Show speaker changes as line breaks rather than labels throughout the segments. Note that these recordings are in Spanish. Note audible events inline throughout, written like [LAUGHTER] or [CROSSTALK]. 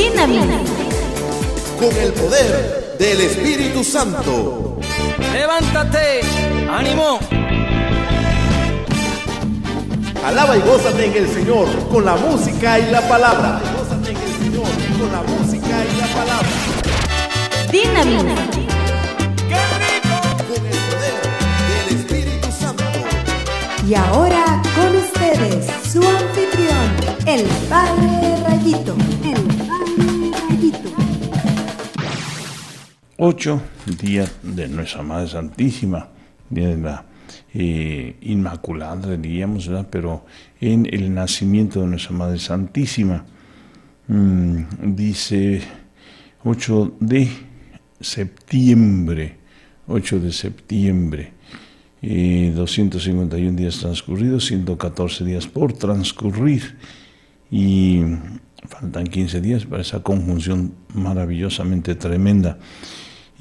Dinamita.
Con el poder del Espíritu Santo.
Levántate, ánimo.
Alaba y gózate en el Señor con la música y la palabra. Gózate en el Señor con la música y la palabra. Dinamita. Con el poder
del Espíritu Santo. Y ahora con ustedes, su anfitrión, el Padre Rayito.
8, día de nuestra Madre Santísima, día de la eh, Inmaculada, diríamos, ¿verdad? pero en el nacimiento de nuestra Madre Santísima, mm, dice 8 de septiembre, 8 de septiembre, 251 eh, días transcurridos, 114 días por transcurrir y faltan 15 días para esa conjunción maravillosamente tremenda.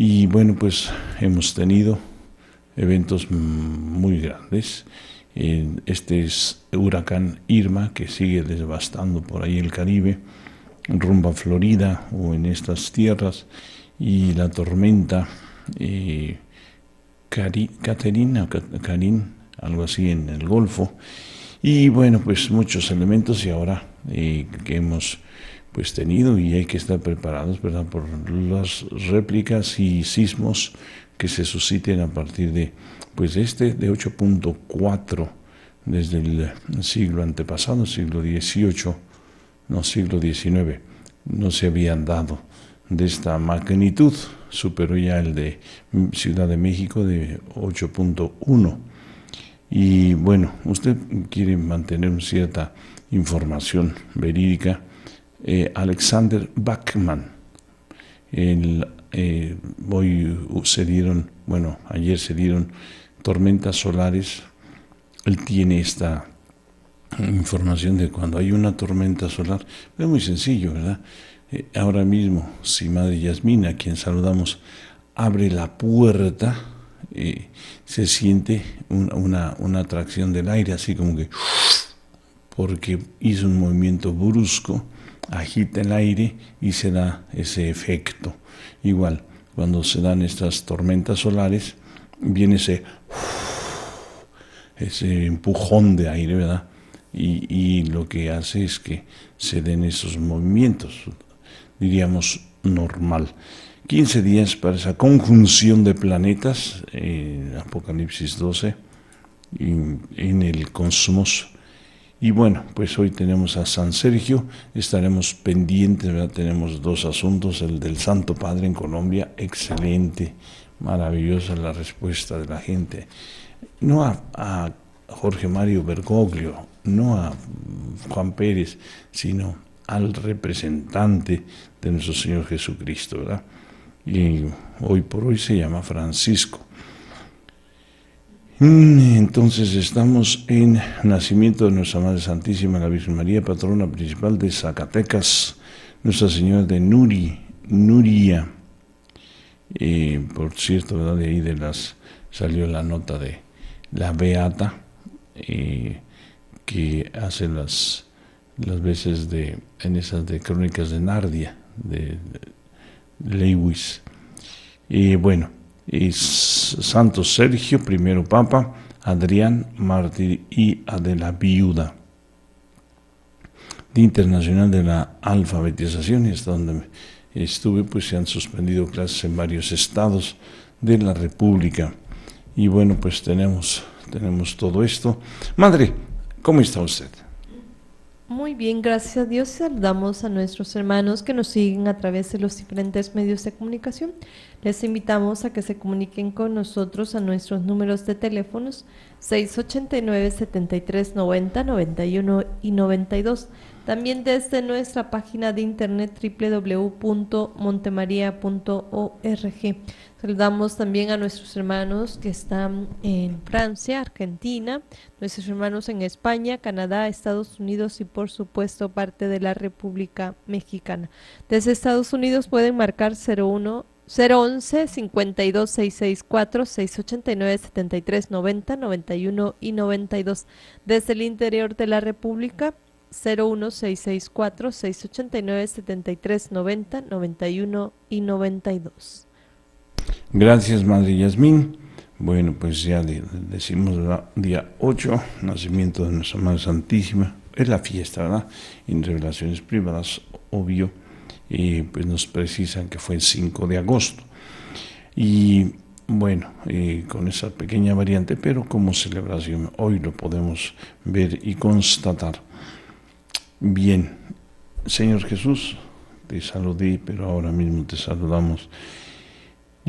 Y bueno, pues hemos tenido eventos muy grandes. Este es huracán Irma, que sigue devastando por ahí el Caribe, rumba Florida o en estas tierras, y la tormenta eh, Caterina, algo así en el Golfo. Y bueno, pues muchos elementos y ahora eh, que hemos pues tenido y hay que estar preparados ¿verdad? por las réplicas y sismos que se susciten a partir de pues este de 8.4 desde el siglo antepasado, siglo XVIII, no siglo XIX, no se habían dado de esta magnitud, superó ya el de Ciudad de México de 8.1. Y bueno, usted quiere mantener cierta información verídica, eh, Alexander Bachman. Eh, hoy se dieron, bueno, ayer se dieron tormentas solares. Él tiene esta información de cuando hay una tormenta solar. Es muy sencillo, ¿verdad? Eh, ahora mismo, si Madre Yasmina, quien saludamos, abre la puerta, se siente una, una atracción del aire, así como que, porque hizo un movimiento brusco agita el aire y se da ese efecto. Igual, cuando se dan estas tormentas solares, viene ese, ese empujón de aire, ¿verdad? Y, lo que hace es que se den esos movimientos, diríamos, normal. 15 días para esa conjunción de planetas, en eh, Apocalipsis 12, en, en el cosmos y bueno, pues hoy tenemos a San Sergio, estaremos pendientes, ¿verdad? tenemos dos asuntos, el del Santo Padre en Colombia, excelente, maravillosa la respuesta de la gente. No a, a Jorge Mario Bergoglio, no a Juan Pérez, sino al representante de nuestro Señor Jesucristo, ¿verdad? Y hoy por hoy se llama Francisco. Mm, entonces estamos en nacimiento de Nuestra Madre Santísima, la Virgen María, patrona principal de Zacatecas, Nuestra Señora de Nuri, Nuria. y eh, por cierto, de ahí de las, salió la nota de la Beata, eh, que hace las, las veces de, en esas de Crónicas de Nardia, de, Lewis. Y eh, bueno, y Santo Sergio, primero papa, Adrián Mártir y Adela Viuda. Día Internacional de la Alfabetización, y hasta donde estuve, pues se han suspendido clases en varios estados de la República. Y bueno, pues tenemos, tenemos todo esto. Madre, ¿cómo está usted?
Muy bien, gracias a Dios saludamos a nuestros hermanos que nos siguen a través de los diferentes medios de comunicación. Les invitamos a que se comuniquen con nosotros a nuestros números de teléfonos 689-7390-91 y 92. También desde nuestra página de internet www.montemaria.org. Saludamos también a nuestros hermanos que están en Francia, Argentina, nuestros hermanos en España, Canadá, Estados Unidos y por supuesto parte de la República Mexicana. Desde Estados Unidos pueden marcar 01 011 52664 689 7390 91 y 92. Desde el interior de la República 01664 689 7390 91 y 92.
Gracias, Madre Yasmín. Bueno, pues ya decimos día 8, nacimiento de nuestra Madre Santísima. Es la fiesta, ¿verdad? En revelaciones privadas, obvio, Y pues nos precisan que fue el 5 de agosto. Y bueno, con esa pequeña variante, pero como celebración, hoy lo podemos ver y constatar. Bien, Señor Jesús, te saludé, pero ahora mismo te saludamos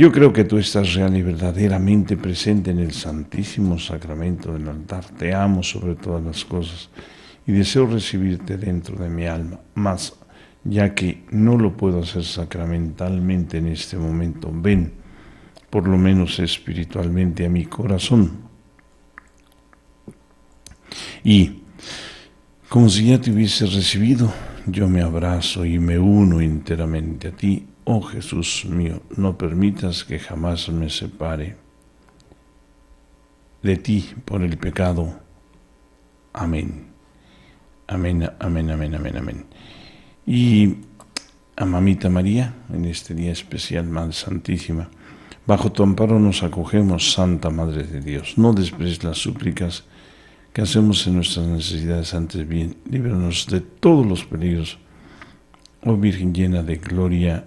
yo creo que tú estás real y verdaderamente presente en el Santísimo Sacramento del altar. Te amo sobre todas las cosas y deseo recibirte dentro de mi alma. Mas, ya que no lo puedo hacer sacramentalmente en este momento, ven, por lo menos espiritualmente, a mi corazón. Y, como si ya te hubiese recibido, yo me abrazo y me uno enteramente a ti Oh Jesús mío, no permitas que jamás me separe de ti por el pecado. Amén. Amén, amén, amén, amén, amén. Y a Mamita María, en este día especial, Madre Santísima, bajo tu amparo nos acogemos, Santa Madre de Dios. No desprecies las súplicas que hacemos en nuestras necesidades antes bien. Líbranos de todos los peligros. Oh Virgen llena de gloria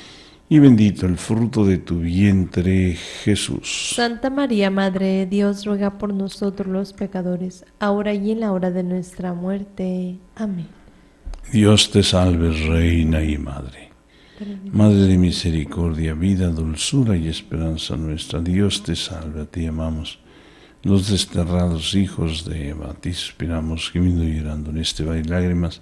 y bendito el fruto de tu vientre, Jesús.
Santa María, Madre de Dios, ruega por nosotros los pecadores, ahora y en la hora de nuestra muerte. Amén.
Dios te salve, Reina y Madre. Madre de misericordia, vida, dulzura y esperanza nuestra, Dios te salve, a ti amamos. Los desterrados hijos de Eva, te esperamos, que y llorando en este valle lágrimas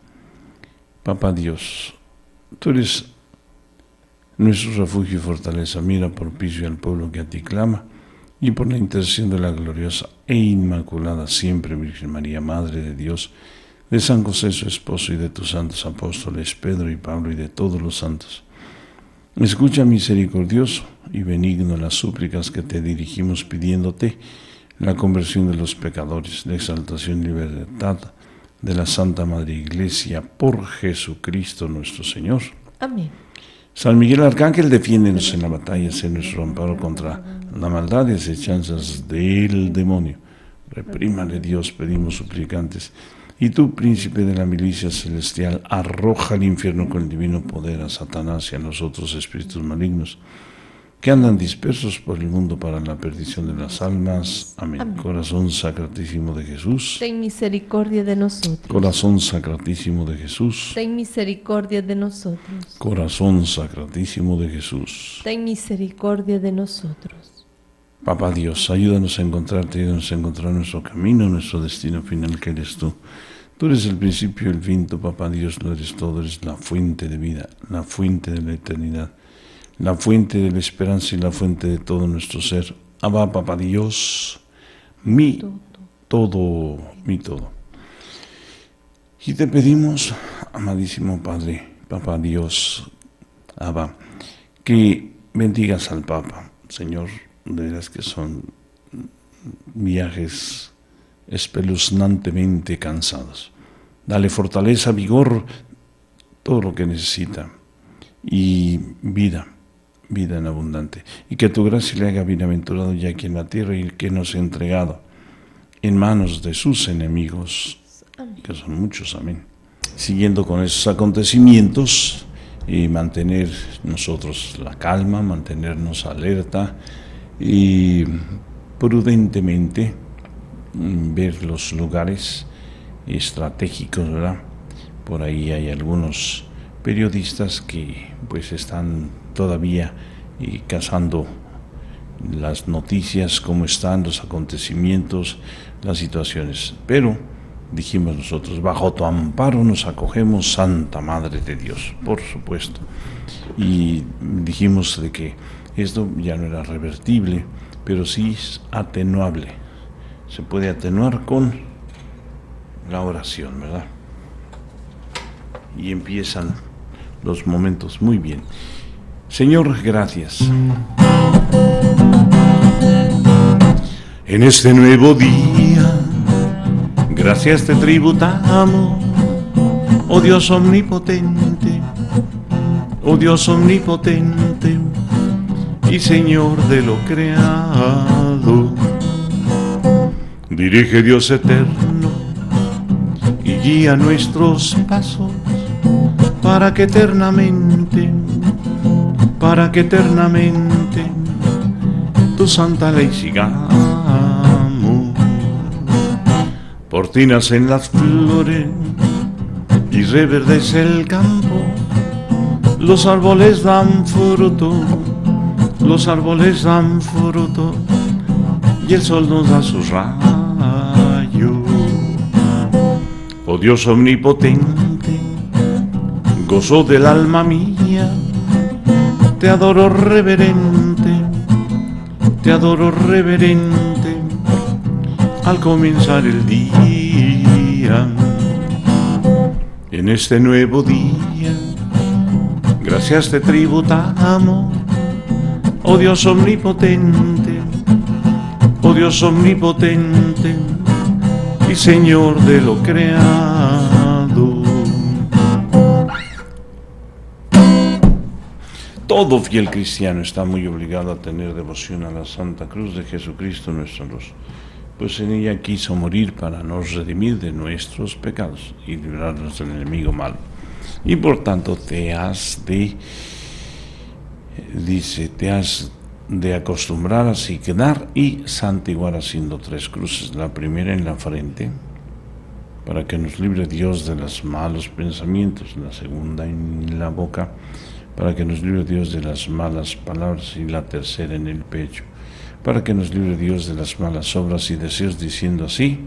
Papá Dios, tú eres nuestro refugio y fortaleza. Mira por propicio al pueblo que a ti clama y por la intercesión de la gloriosa e inmaculada siempre Virgen María, Madre de Dios, de San José su esposo y de tus santos apóstoles Pedro y Pablo y de todos los santos. Escucha misericordioso y benigno las súplicas que te dirigimos pidiéndote la conversión de los pecadores, la exaltación y libertad de la Santa Madre Iglesia por Jesucristo nuestro Señor. Amén. San Miguel Arcángel, defiéndenos en la batalla, sé nuestro amparo contra la maldad y acechanzas del demonio. Reprímale Dios, pedimos suplicantes. Y tú, príncipe de la milicia celestial, arroja al infierno con el divino poder a Satanás y a nosotros espíritus malignos que andan dispersos por el mundo para la perdición de las almas. Amén. Corazón sacratísimo de Jesús.
Ten misericordia de nosotros.
Corazón sacratísimo de Jesús.
Ten misericordia de nosotros.
Corazón sacratísimo de Jesús.
Ten misericordia de nosotros.
Papá Dios, ayúdanos a encontrarte, ayúdanos a encontrar nuestro camino, nuestro destino final que eres tú. Tú eres el principio, el fin, tu Papá Dios lo eres todo, eres la fuente de vida, la fuente de la eternidad la fuente de la esperanza y la fuente de todo nuestro ser. Abba, Papa Dios, mi todo, mi todo. Y te pedimos, amadísimo Padre, Papa Dios, Abba, que bendigas al Papa, Señor, de las que son viajes espeluznantemente cansados. Dale fortaleza, vigor, todo lo que necesita y vida vida en abundante. Y que tu gracia le haga bienaventurado ya aquí en la tierra y que nos ha entregado en manos de sus enemigos, que son muchos, amén. Siguiendo con esos acontecimientos y mantener nosotros la calma, mantenernos alerta y prudentemente mm, ver los lugares estratégicos, ¿verdad? Por ahí hay algunos periodistas que pues están todavía y cazando las noticias, cómo están los acontecimientos, las situaciones. Pero dijimos nosotros, bajo tu amparo nos acogemos, Santa Madre de Dios, por supuesto. Y dijimos de que esto ya no era revertible, pero sí es atenuable. Se puede atenuar con la oración, ¿verdad? Y empiezan los momentos muy bien. Señor, gracias. En este nuevo día, gracias te tributamos, oh Dios omnipotente, oh Dios omnipotente y Señor de lo creado. Dirige Dios eterno y guía nuestros pasos para que eternamente para que eternamente tu santa ley sigamos. Portinas en las flores y reverdece el campo, los árboles dan fruto, los árboles dan fruto y el sol nos da sus rayos. Oh Dios omnipotente, gozo del alma mía te adoro reverente, te adoro reverente al comenzar el día. En este nuevo día, gracias te tributamos, oh Dios omnipotente, oh Dios omnipotente y Señor de lo creado. todo fiel cristiano está muy obligado a tener devoción a la Santa Cruz de Jesucristo nuestro Dios, pues en ella quiso morir para nos redimir de nuestros pecados y librarnos del enemigo malo. Y por tanto te has de, dice, te has de acostumbrar a quedar y santiguar haciendo tres cruces, la primera en la frente, para que nos libre Dios de los malos pensamientos, la segunda en la boca, para que nos libre Dios de las malas palabras y la tercera en el pecho, para que nos libre Dios de las malas obras y deseos, diciendo así,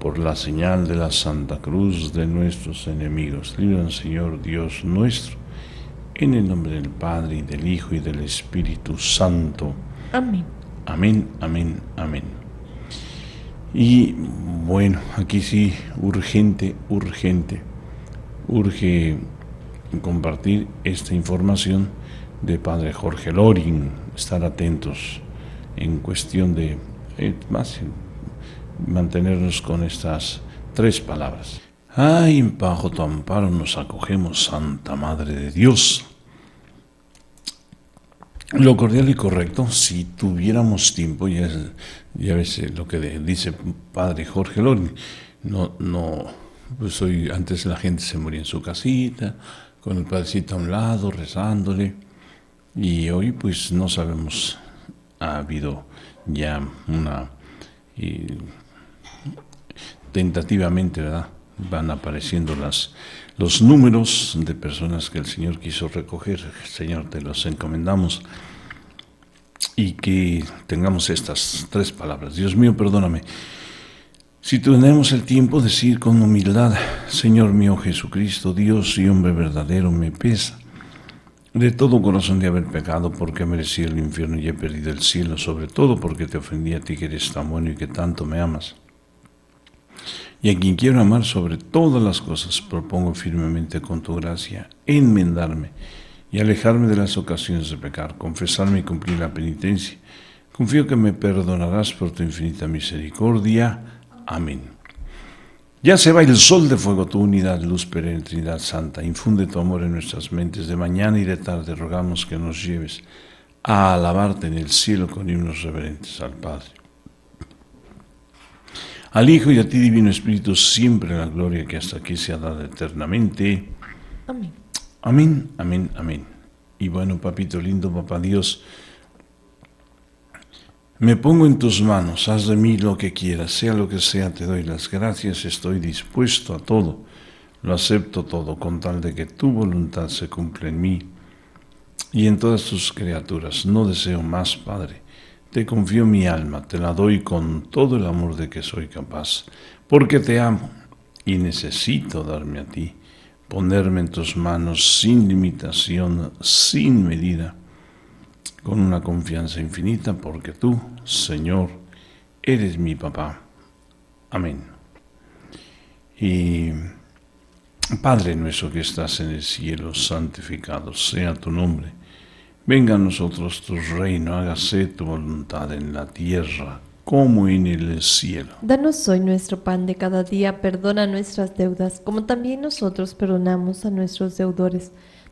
por la señal de la Santa Cruz de nuestros enemigos, libran Señor Dios nuestro, en el nombre del Padre, y del Hijo, y del Espíritu Santo. Amén. Amén, amén, amén. Y bueno, aquí sí, urgente, urgente. Urge compartir esta información de Padre Jorge Lorin. Estar atentos en cuestión de eh, más, mantenernos con estas tres palabras. Ay, bajo tu amparo nos acogemos, Santa Madre de Dios. Lo cordial y correcto, si tuviéramos tiempo, ya, ves eh, lo que dice Padre Jorge Lorin, no, no, pues antes la gente se moría en su casita, con el padrecito a un lado, rezándole. Y hoy pues no sabemos, ha habido ya una... Eh, tentativamente, ¿verdad? Van apareciendo las, los números de personas que el Señor quiso recoger. Señor, te los encomendamos. Y que tengamos estas tres palabras. Dios mío, perdóname si tenemos el tiempo, decir con humildad, Señor mío Jesucristo, Dios y hombre verdadero, me pesa de todo corazón de haber pecado porque merecí el infierno y he perdido el cielo, sobre todo porque te ofendí a ti que eres tan bueno y que tanto me amas. Y a quien quiero amar sobre todas las cosas, propongo firmemente con tu gracia enmendarme y alejarme de las ocasiones de pecar, confesarme y cumplir la penitencia. Confío que me perdonarás por tu infinita misericordia Amén. Ya se va el sol de fuego, tu unidad, luz perenne, Trinidad Santa. Infunde tu amor en nuestras mentes. De mañana y de tarde rogamos que nos lleves a alabarte en el cielo con himnos reverentes al Padre. Al Hijo y a ti, Divino Espíritu, siempre la gloria que hasta aquí se ha dado eternamente. Amén. Amén, amén, amén. Y bueno, papito lindo, papá Dios. Me pongo en tus manos, haz de mí lo que quieras, sea lo que sea, te doy las gracias, estoy dispuesto a todo, lo acepto todo, con tal de que tu voluntad se cumpla en mí y en todas tus criaturas. No deseo más, Padre. Te confío mi alma, te la doy con todo el amor de que soy capaz, porque te amo y necesito darme a ti, ponerme en tus manos sin limitación, sin medida con una confianza infinita, porque tú, Señor, eres mi papá. Amén. Y Padre nuestro que estás en el cielo, santificado sea tu nombre. Venga a nosotros tu reino, hágase tu voluntad en la tierra como en el cielo.
Danos hoy nuestro pan de cada día, perdona nuestras deudas, como también nosotros perdonamos a nuestros deudores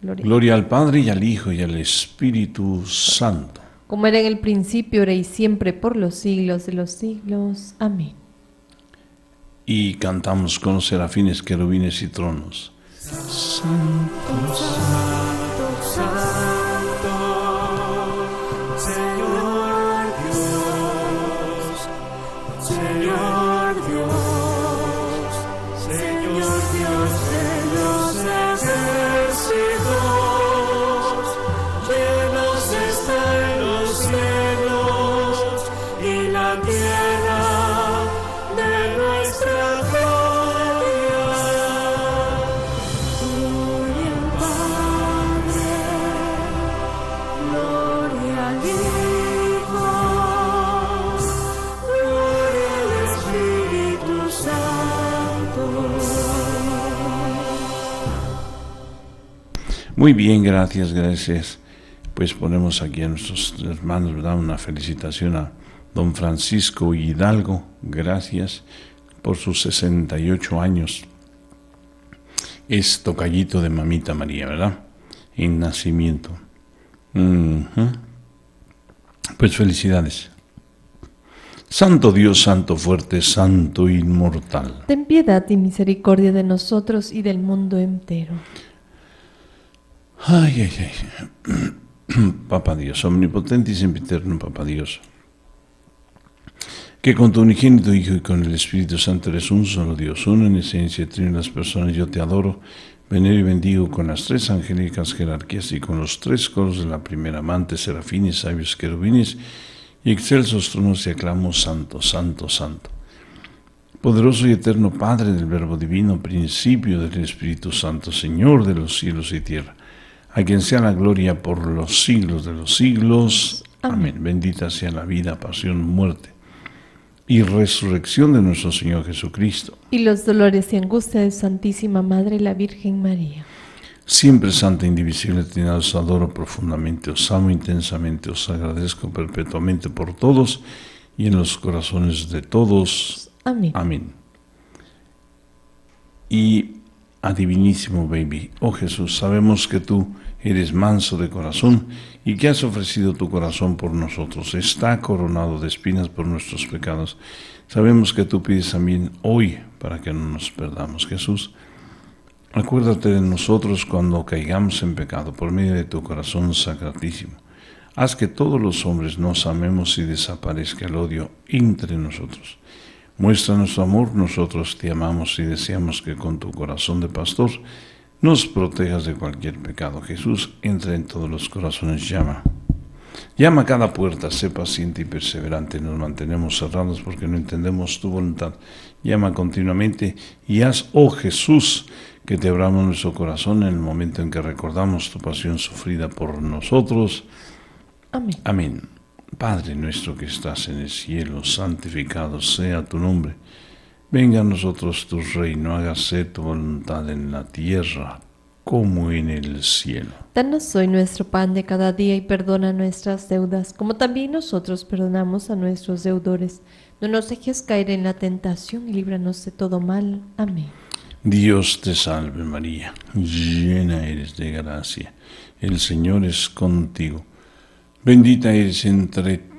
Gloria.
al Padre y al Hijo y al Espíritu Santo.
Como era en el principio, ahora y siempre, por los siglos de los siglos.
Amén.
Y cantamos con los serafines, querubines y tronos.
Santo, Santo, Santo.
Muy bien, gracias, gracias. Pues ponemos aquí a nuestros hermanos, ¿verdad? Una felicitación a don Francisco Hidalgo, gracias por sus 68 años. Es tocallito de mamita María, ¿verdad? En nacimiento. Pues felicidades. Santo Dios, Santo fuerte, Santo inmortal.
Ten piedad y misericordia de nosotros y del mundo entero.
Ay, ay, ay. [CLEARS THROAT] Papa Dios, omnipotente y eterno, Papa Dios, que con tu unigénito Hijo y con el Espíritu Santo eres un solo Dios, uno en esencia y trino en las personas, yo te adoro, venero y bendigo con las tres angélicas jerarquías y con los tres coros de la primera amante, serafines, sabios, querubines, y excelsos tronos y aclamo, santo, santo, santo. Poderoso y eterno Padre del Verbo Divino, principio del Espíritu Santo, Señor de los cielos y tierra a quien sea la gloria por los siglos de los siglos. Amén. Bendita sea la vida, pasión, muerte y resurrección de nuestro Señor Jesucristo.
Y los dolores y angustia de Santísima Madre la Virgen María.
Siempre Santa Indivisible Trinidad, os adoro profundamente, os amo intensamente, os agradezco perpetuamente por todos y en los corazones de todos. Amén. Amén. Y adivinísimo baby, oh Jesús, sabemos que tú eres manso de corazón y que has ofrecido tu corazón por nosotros. Está coronado de espinas por nuestros pecados. Sabemos que tú pides también hoy para que no nos perdamos. Jesús, acuérdate de nosotros cuando caigamos en pecado por medio de tu corazón sacratísimo. Haz que todos los hombres nos amemos y desaparezca el odio entre nosotros. Muestra nuestro amor, nosotros te amamos y deseamos que con tu corazón de pastor nos protejas de cualquier pecado. Jesús, entra en todos los corazones, llama. Llama a cada puerta, sé paciente y perseverante, nos mantenemos cerrados porque no entendemos tu voluntad. Llama continuamente y haz, oh Jesús, que te abramos nuestro corazón en el momento en que recordamos tu pasión sufrida por nosotros. Amén. Amén. Padre nuestro que estás en el cielo, santificado sea tu nombre Venga a nosotros tu reino, hágase tu voluntad en la tierra como en el cielo.
Danos hoy nuestro pan de cada día y perdona nuestras deudas, como también nosotros perdonamos a nuestros deudores. No nos dejes caer en la tentación y líbranos de todo mal. Amén.
Dios te salve María, llena eres de gracia. El Señor es contigo. Bendita eres entre todos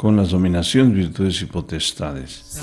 con las dominaciones, virtudes y potestades.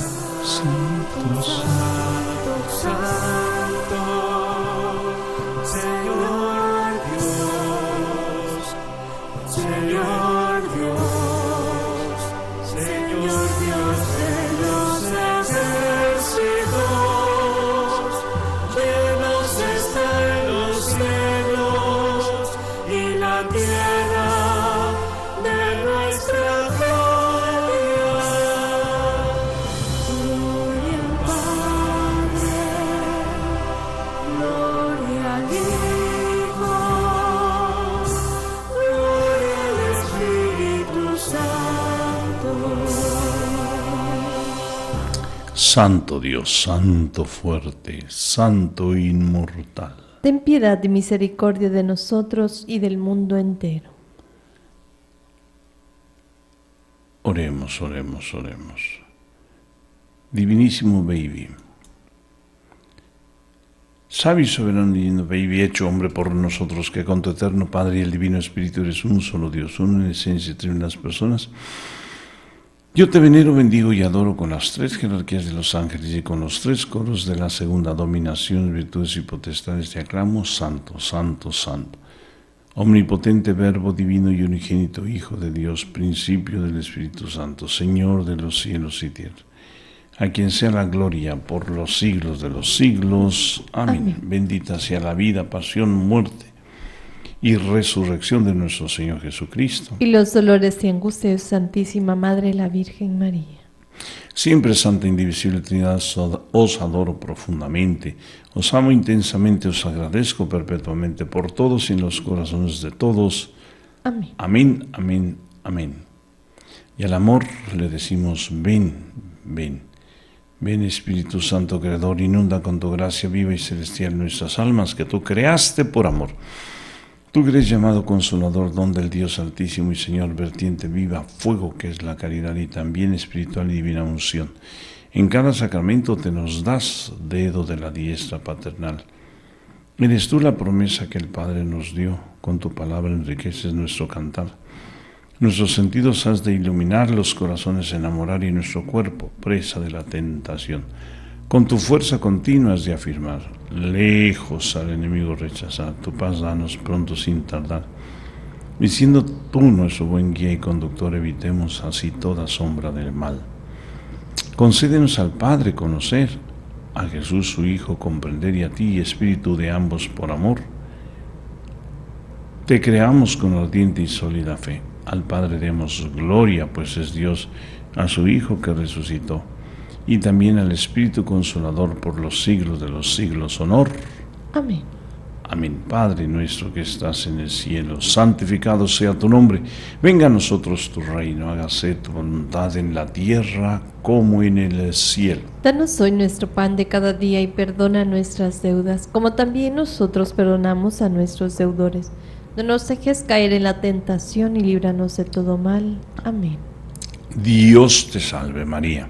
Santo Dios, Santo fuerte, Santo inmortal.
Ten piedad y misericordia de nosotros y del mundo entero.
Oremos, oremos, oremos. Divinísimo Baby. Sabio y soberano divino Baby, hecho hombre por nosotros, que con tu eterno Padre y el Divino Espíritu eres un solo Dios, uno en esencia entre las personas yo te venero, bendigo y adoro con las tres jerarquías de los ángeles y con los tres coros de la segunda dominación, virtudes y potestades te aclamo, santo, santo, santo. Omnipotente Verbo Divino y Unigénito Hijo de Dios, principio del Espíritu Santo, Señor de los cielos y tierra, a quien sea la gloria por los siglos de los siglos. Amén. Bendita sea la vida, pasión, muerte y resurrección de nuestro Señor Jesucristo.
Y los dolores y angustias de Santísima Madre la Virgen María.
Siempre Santa Indivisible Trinidad, os adoro profundamente, os amo intensamente, os agradezco perpetuamente por todos y en los corazones de todos. Amén. Amén, amén, amén. Y al amor le decimos, ven, ven. Ven Espíritu Santo Creador, inunda con tu gracia viva y celestial nuestras almas que tú creaste por amor. Tú eres llamado consolador, don del Dios Altísimo y Señor, vertiente viva, fuego que es la caridad y también espiritual y divina unción. En cada sacramento te nos das dedo de la diestra paternal. Eres tú la promesa que el Padre nos dio, con tu palabra enriqueces nuestro cantar. Nuestros sentidos has de iluminar, los corazones enamorar y nuestro cuerpo presa de la tentación con tu fuerza continua de afirmar, lejos al enemigo rechazar, tu paz danos pronto sin tardar. Y siendo tú nuestro buen guía y conductor, evitemos así toda sombra del mal. Concédenos al Padre conocer, a Jesús su Hijo comprender y a ti, Espíritu de ambos por amor. Te creamos con ardiente y sólida fe. Al Padre demos gloria, pues es Dios, a su Hijo que resucitó y también al Espíritu Consolador por los siglos de los siglos. Honor. Amén. Amén. Padre nuestro que estás en el cielo, santificado sea tu nombre. Venga a nosotros tu reino, hágase tu voluntad en la tierra como en el cielo.
Danos hoy nuestro pan de cada día y perdona nuestras deudas, como también nosotros perdonamos a nuestros deudores. No nos dejes caer en la tentación y líbranos de todo mal. Amén.
Dios te salve María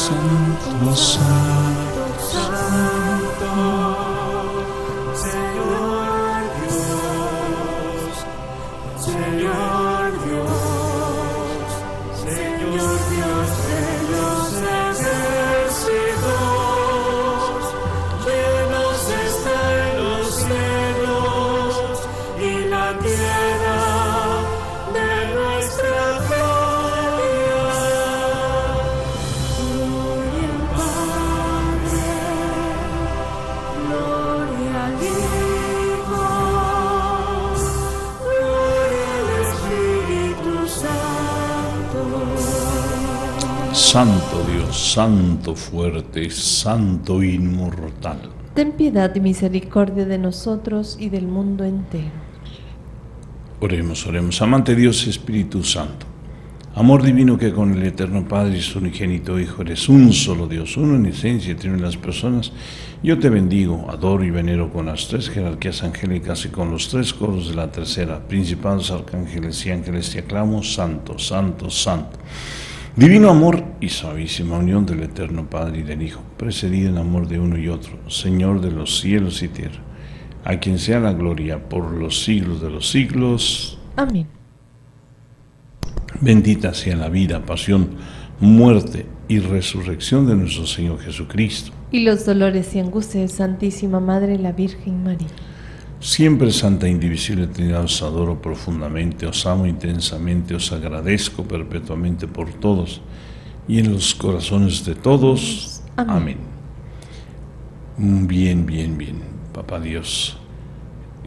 Santo, Santo. Santo Dios, Santo fuerte, Santo inmortal. Ten
piedad y misericordia de nosotros y del mundo entero.
Oremos, oremos. Amante Dios, Espíritu Santo. Amor divino que con el Eterno Padre y su unigénito Hijo eres un solo Dios, uno en esencia y tiene las personas. Yo te bendigo, adoro y venero con las tres jerarquías angélicas y con los tres coros de la tercera, principados, arcángeles y ángeles, te aclamo, santo, santo, santo. Divino amor y suavísima unión del Eterno Padre y del Hijo, precedido en amor de uno y otro, Señor de los cielos y tierra, a quien sea la gloria por los siglos de los siglos. Amén. Bendita sea la vida, pasión, muerte y resurrección de nuestro Señor Jesucristo.
Y los dolores y angustias de Santísima Madre la Virgen María.
Siempre, Santa Indivisible Trinidad, os adoro profundamente, os amo intensamente, os agradezco perpetuamente por todos y en los corazones de todos. Amén. Bien, bien, bien. Papá Dios,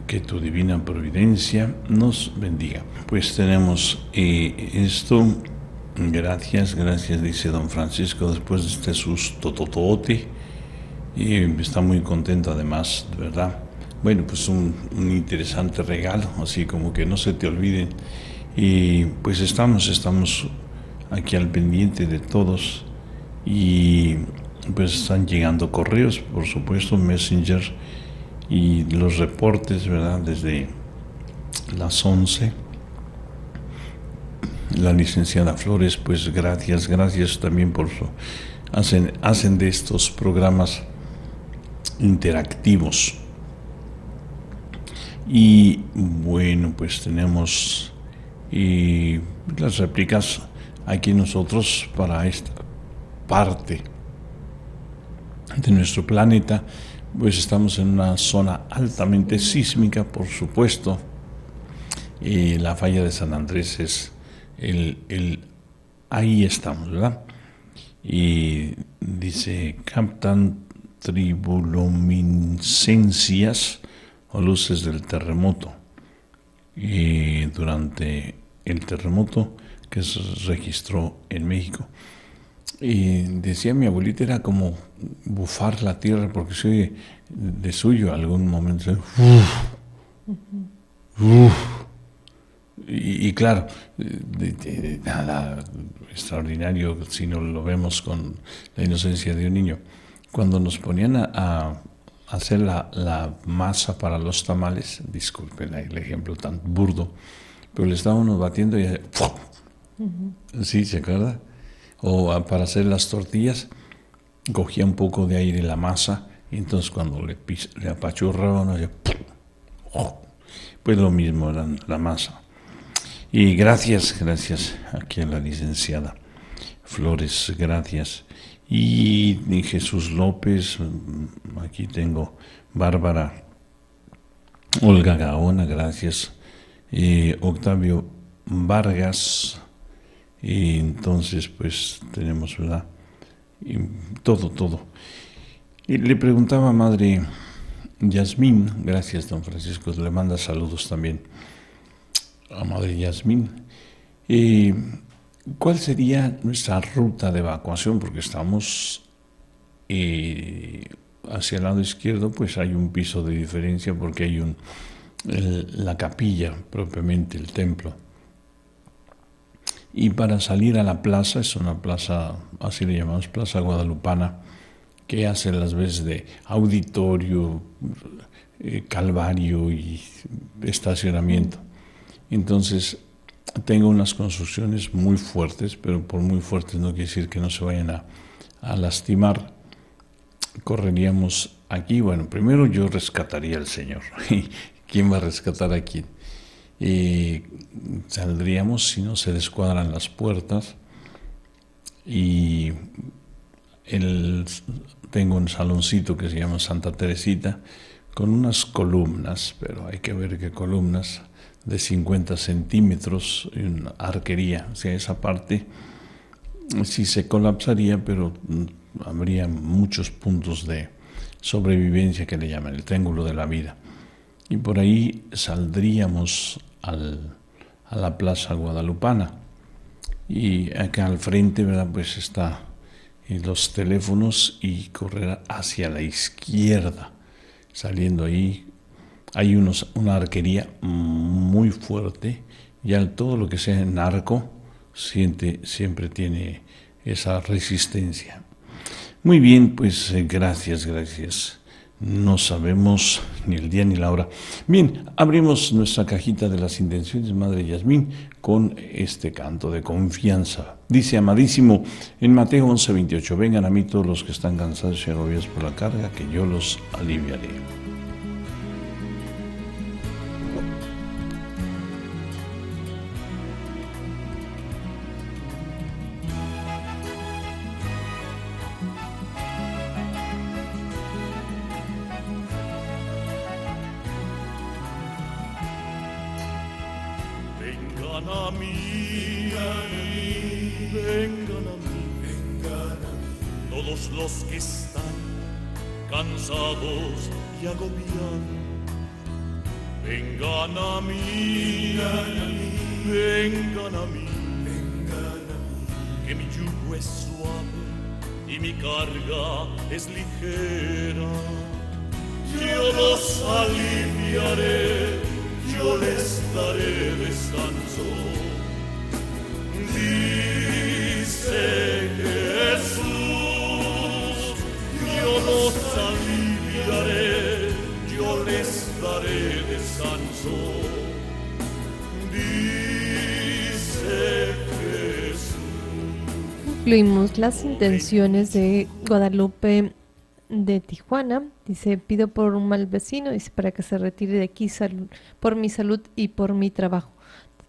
que tu divina providencia nos bendiga. Pues tenemos eh, esto. Gracias, gracias, dice don Francisco, después de este susto totote. Y está muy contento además, de verdad bueno, pues un, interesante regalo, así como que no se te olviden. Y pues estamos, estamos aquí al pendiente de todos y pues están llegando correos, por supuesto, Messenger y los reportes, ¿verdad? Desde las 11. La licenciada Flores, pues gracias, gracias también por su... Hacen, hacen de estos programas interactivos y bueno, pues tenemos las réplicas aquí nosotros para esta parte de nuestro planeta. Pues estamos en una zona altamente sísmica, por supuesto. la falla de San Andrés es el, ahí estamos, ¿verdad? Y dice captan tribuluminiscencias luces del terremoto. Y durante el terremoto que se registró en México. Y decía mi abuelita, era como bufar la tierra, porque se oye de suyo algún momento. Y, claro, de, nada extraordinario si no lo vemos con la inocencia de un niño. Cuando nos ponían a hacer la, la, masa para los tamales, disculpen el ejemplo tan burdo, pero le estábamos batiendo y ¿sí se acuerda? O ah, para hacer las tortillas, cogía un poco de aire la masa y entonces cuando le, le apachurraban, hacía, ¡Oh! pues lo mismo la, la masa. Y gracias, gracias aquí a la licenciada Flores, gracias y Jesús López, mm, aquí tengo Bárbara, Olga Gaona, gracias. Eh, Octavio Vargas, y entonces pues tenemos, ¿verdad? todo, todo. Y le preguntaba a Madre Yasmín, gracias don Francisco, le manda saludos también a Madre Yasmín. Eh, ¿Cuál sería nuestra ruta de evacuación? Porque estamos eh, hacia el lado izquierdo, pues hay un piso de diferencia porque hay un, la capilla propiamente, el templo. Y para salir a la plaza, es una plaza, así le llamamos, Plaza Guadalupana, que hace las veces de auditorio, eh, calvario y estacionamiento. Entonces, tengo unas construcciones muy fuertes, pero por muy fuertes no quiere decir que no se vayan a, lastimar, correríamos aquí, bueno, primero yo rescataría al Señor. [LAUGHS] ¿Quién va a rescatar a quién? Eh, saldríamos si no se descuadran las puertas y el, tengo un saloncito que se llama Santa Teresita con unas columnas, pero hay que ver qué columnas de 50 centímetros en arquería. O sea, esa parte sí se colapsaría, pero mm, habría muchos puntos de sobrevivencia que le llaman el triángulo de la vida. Y por ahí saldríamos al, a la plaza guadalupana. Y acá al frente, ¿verdad? Pues está eh, los teléfonos y correr hacia la izquierda, saliendo ahí hay unos, una arquería muy fuerte, al todo lo que sea en arco siente, siempre tiene esa resistencia. Muy bien, pues eh, gracias, gracias. No sabemos ni el día ni la hora. Bien, abrimos nuestra cajita de las intenciones, Madre Yasmín, con este canto de confianza. Dice, amadísimo, en Mateo 11:28, vengan a mí todos los que están cansados y agobiados por la carga, que yo los aliviaré.
los aliviaré, yo les daré descanso. Dice Jesús, yo los aliviaré, yo les daré descanso. Dice Jesús.
Concluimos las intenciones de Guadalupe de Tijuana. Dice, pido por un mal vecino, dice, para que se retire de aquí por mi salud y por mi trabajo.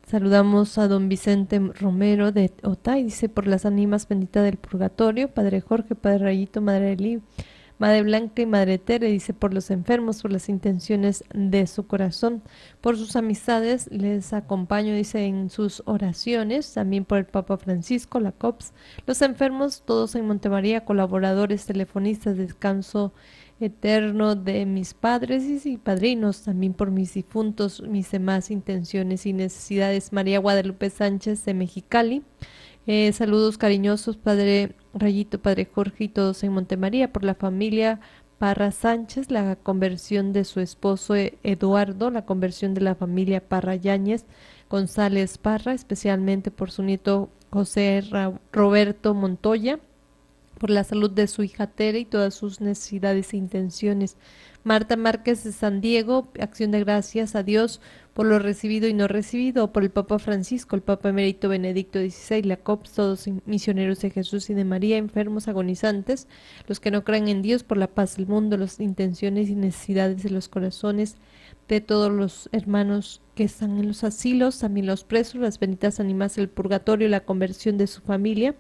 Saludamos a don Vicente Romero de Otay, dice, por las ánimas benditas del purgatorio, Padre Jorge, Padre Rayito, Madre Madre Blanca y Madre Tere dice por los enfermos, por las intenciones de su corazón, por sus amistades, les acompaño, dice en sus oraciones, también por el Papa Francisco, la COPS, los enfermos, todos en Montemaría, colaboradores, telefonistas, descanso eterno de mis padres y padrinos, también por mis difuntos, mis demás intenciones y necesidades. María Guadalupe Sánchez de Mexicali. Eh, saludos cariñosos, Padre Rayito, Padre Jorge y todos en Montemaría por la familia Parra Sánchez, la conversión de su esposo eh, Eduardo, la conversión de la familia Parra Yáñez, González Parra, especialmente por su nieto José Roberto Montoya, por la salud de su hija Tere y todas sus necesidades e intenciones. Marta Márquez de San Diego, acción de gracias a Dios por lo recibido y no recibido, por el Papa Francisco, el Papa Emérito Benedicto XVI, la COPS, todos misioneros de Jesús y de María, enfermos, agonizantes, los que no creen en Dios, por la paz del mundo, las intenciones y necesidades de los corazones de todos los hermanos que están en los asilos, también los presos, las benditas animas, el purgatorio, la conversión de su familia,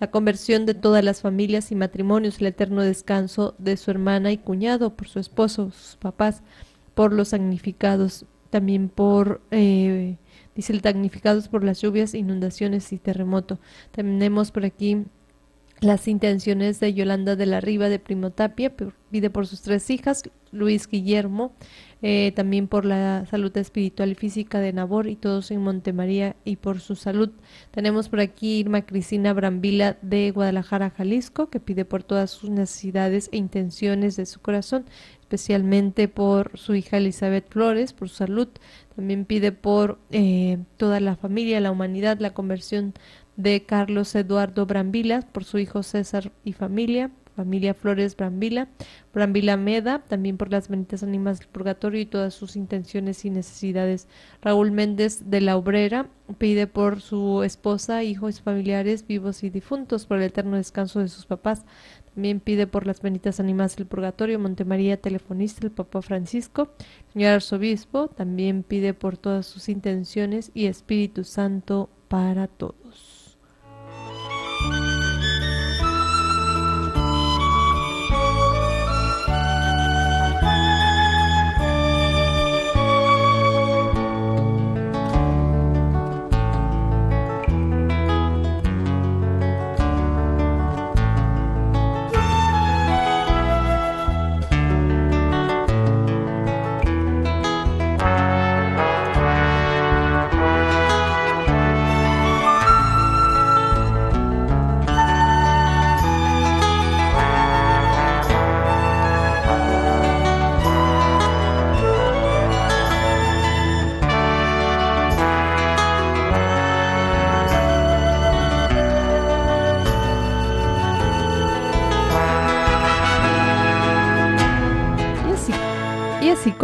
la conversión de todas las familias y matrimonios, el eterno descanso de su hermana y cuñado, por su esposo, sus papás, por los magnificados también por, eh, dice el damnificados por las lluvias, inundaciones y terremoto. Tenemos por aquí las intenciones de Yolanda de la Riva de Primo Tapia, pide por sus tres hijas, Luis Guillermo, eh, también por la salud espiritual y física de Nabor y todos en Montemaría y por su salud. Tenemos por aquí Irma Cristina Brambila de Guadalajara, Jalisco, que pide por todas sus necesidades e intenciones de su corazón especialmente por su hija Elizabeth Flores, por su salud. También pide por eh, toda la familia, la humanidad, la conversión de Carlos Eduardo Brambilas, por su hijo César y familia, familia Flores Brambila, Brambila Meda, también por las benditas ánimas del purgatorio y todas sus intenciones y necesidades. Raúl Méndez de la Obrera pide por su esposa, hijos familiares vivos y difuntos, por el eterno descanso de sus papás. También pide por las benditas ánimas del purgatorio, Montemaría Telefonista, el Papa Francisco, señor arzobispo, también pide por todas sus intenciones y Espíritu Santo para todos.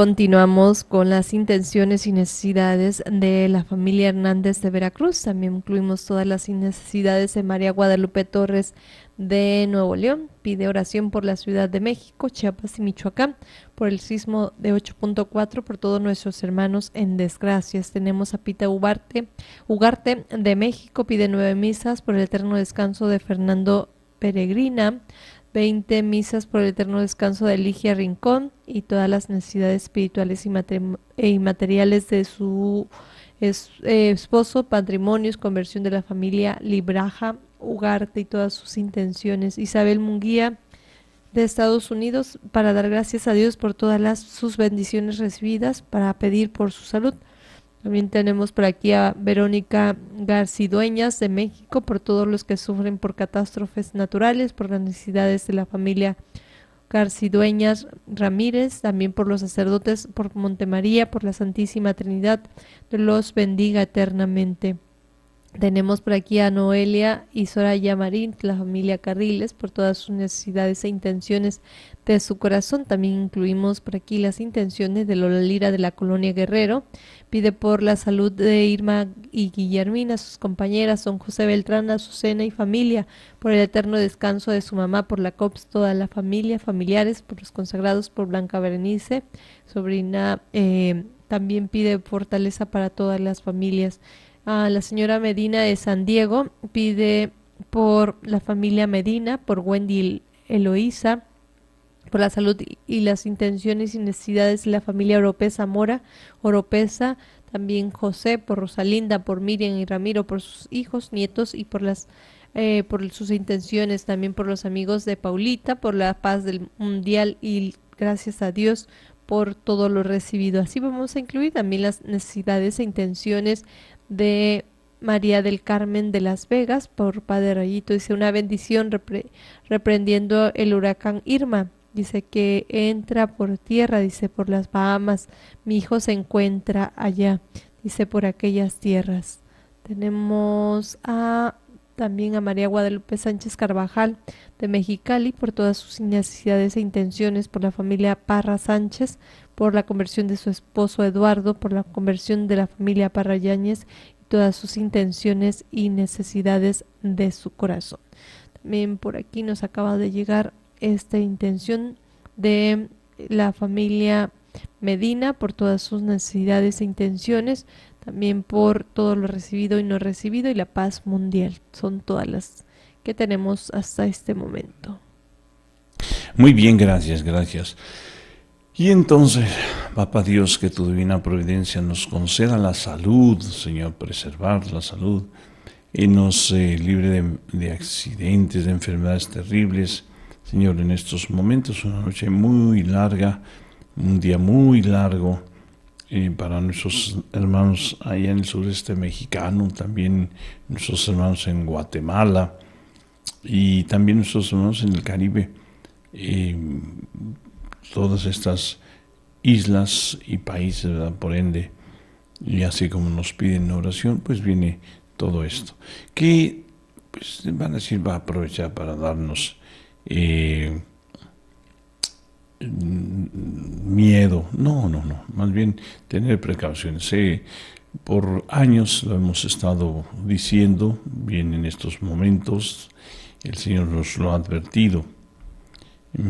continuamos con las intenciones y necesidades de la familia Hernández de Veracruz. También incluimos todas las necesidades de María Guadalupe Torres de Nuevo León. Pide oración por la Ciudad de México, Chiapas y Michoacán, por el sismo de 8.4, por todos nuestros hermanos en desgracias. Tenemos a Pita Ugarte, Ugarte de México, pide nueve misas por el eterno descanso de Fernando Peregrina 20 misas por el eterno descanso de Ligia Rincón y todas las necesidades espirituales y, e de su esposo, patrimonios, conversión de la familia Libraja Ugarte y todas sus intenciones. Isabel Munguía de Estados Unidos para dar gracias a Dios por todas las, sus bendiciones recibidas, para pedir por su salud, también tenemos por aquí a Verónica Garcidueñas de México, por todos los que sufren por catástrofes naturales, por las necesidades de la familia Garcidueñas Ramírez, también por los sacerdotes, por Montemaría, por la Santísima Trinidad, los bendiga eternamente. Tenemos por aquí a Noelia y Soraya Marín, la familia Carriles, por todas sus necesidades e intenciones de su corazón. También incluimos por aquí las intenciones de Lola Lira de la Colonia Guerrero Pide por la salud de Irma y Guillermina, sus compañeras, don José Beltrán, Azucena y familia, por el eterno descanso de su mamá, por la COPS, toda la familia, familiares, por los consagrados, por Blanca Berenice, sobrina. Eh, también pide fortaleza para todas las familias. A la señora Medina de San Diego pide por la familia Medina, por Wendy Eloísa, por la salud y las intenciones y necesidades de la familia Oropesa Mora, Oropesa, también José, por Rosalinda, por Miriam y Ramiro, por sus hijos, nietos y por las eh, por sus intenciones, también por los amigos de Paulita, por la paz del mundial y gracias a Dios por todo lo recibido. Así vamos a incluir también las necesidades e intenciones de María del Carmen de Las Vegas por Padre Rayito. Dice una bendición reprendiendo el huracán Irma. Dice que entra por tierra, dice por las Bahamas. Mi hijo se encuentra allá, dice por aquellas tierras. Tenemos a también a María Guadalupe Sánchez Carvajal de Mexicali por todas sus necesidades e intenciones, por la familia Parra Sánchez, por la conversión de su esposo Eduardo, por la conversión de la familia Parra Yáñez y todas sus intenciones y necesidades de su corazón. También por aquí nos acaba de llegar esta intención de la familia Medina por todas sus necesidades e intenciones, también por todo lo recibido y no recibido y la paz mundial. Son todas las que tenemos hasta este momento.
Muy bien, gracias, gracias. Y entonces, Papá Dios, que tu divina providencia nos conceda la salud, Señor, preservar la salud y nos eh, libre de accidentes, de enfermedades terribles Señor, en estos momentos, una noche muy larga, un día muy largo eh, para nuestros hermanos allá en el sureste mexicano, también nuestros hermanos en Guatemala y también nuestros hermanos en el Caribe. Eh, todas estas islas y países, por ende, y así como nos piden oración, pues viene todo esto, que pues, van a decir va a aprovechar para darnos eh, miedo. No, no, no. Más bien tener precauciones. por años lo hemos estado diciendo, bien en estos momentos, el Señor nos lo ha advertido. [LAUGHS]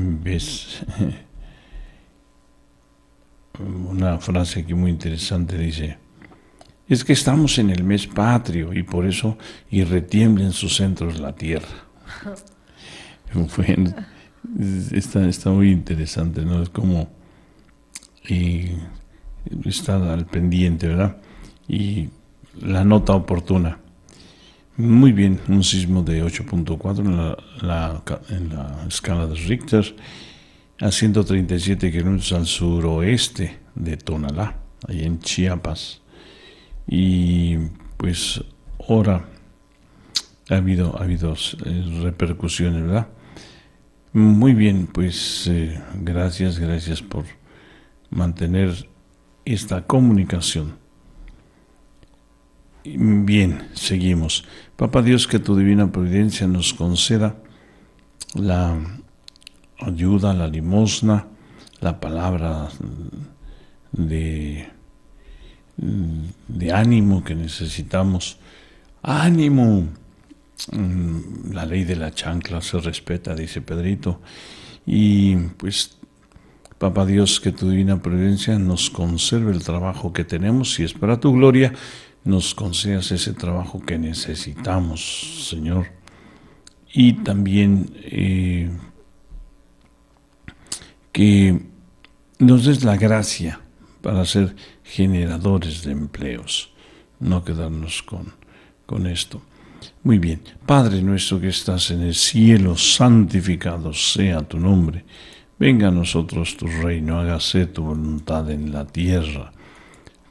Una frase que muy interesante dice, es que estamos en el mes patrio y por eso y retiembla en sus centros la tierra. [LAUGHS] [LAUGHS] está, muy interesante, ¿no? Es como eh, estar al pendiente, ¿verdad? Y la nota oportuna. Muy bien, un sismo de 8.4 en la, escala de Richter, a 137 kilómetros al suroeste de Tonalá, ahí en Chiapas. Y pues ahora ha habido, ha habido eh, repercusiones, ¿verdad? Muy bien, pues eh, gracias, gracias por mantener esta comunicación. Bien, seguimos. Papá Dios, que tu divina providencia nos conceda la ayuda, la limosna, la palabra de, de ánimo que necesitamos. Ánimo, Mm, la ley de la chancla se respeta, dice Pedrito. Y pues, Papa Dios, que tu divina providencia nos conserve el trabajo que tenemos y es para tu gloria, nos concedas ese trabajo que necesitamos, Señor. Y también eh, que nos des la gracia para ser generadores de empleos, no quedarnos con, con esto. Muy bien. Padre nuestro que estás en el cielo, santificado sea tu nombre. Venga a nosotros tu reino, hágase tu voluntad en la tierra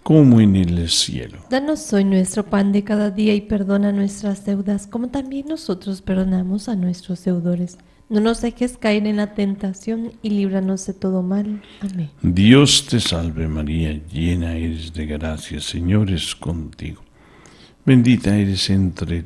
como en el cielo.
Danos hoy nuestro pan de cada día y perdona nuestras deudas, como también nosotros perdonamos a nuestros deudores. No nos dejes caer en la tentación y líbranos de todo mal.
Amén.
Dios te salve María, llena eres de gracia, Señor es contigo. Bendita eres entre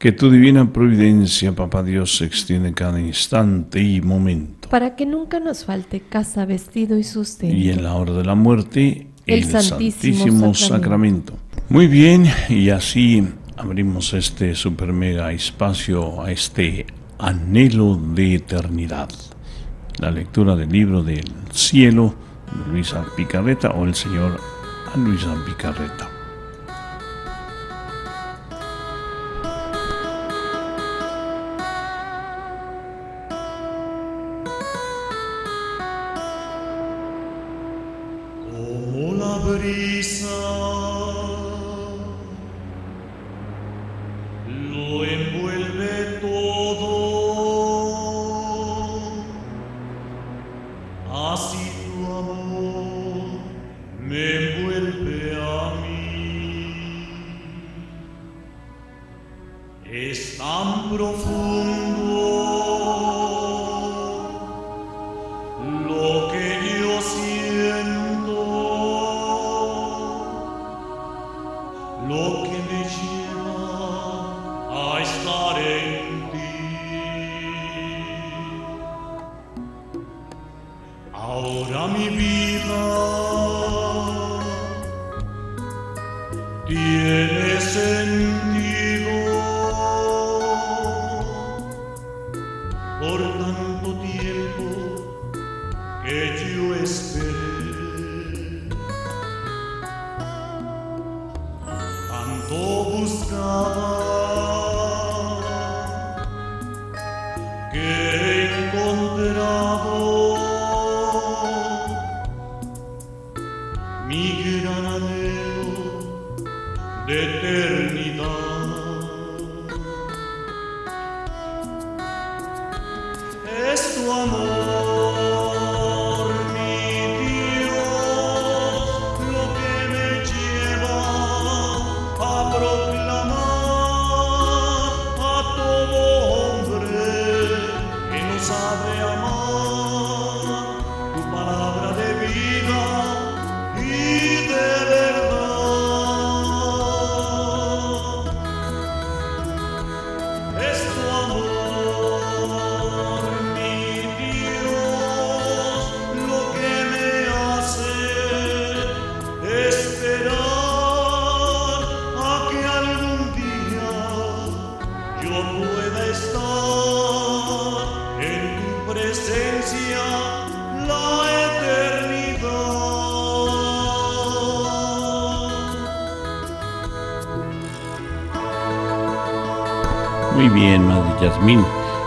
Que tu divina providencia, papá Dios, se extiende cada instante y momento.
Para que nunca nos falte casa, vestido y sustento. Y en
la hora de la muerte, el, Santísimo, Sacramento. Muy bien, y así abrimos este super mega espacio a este anhelo de eternidad. La lectura del libro del cielo de Luisa Picarreta o el señor Luisa Picarreta.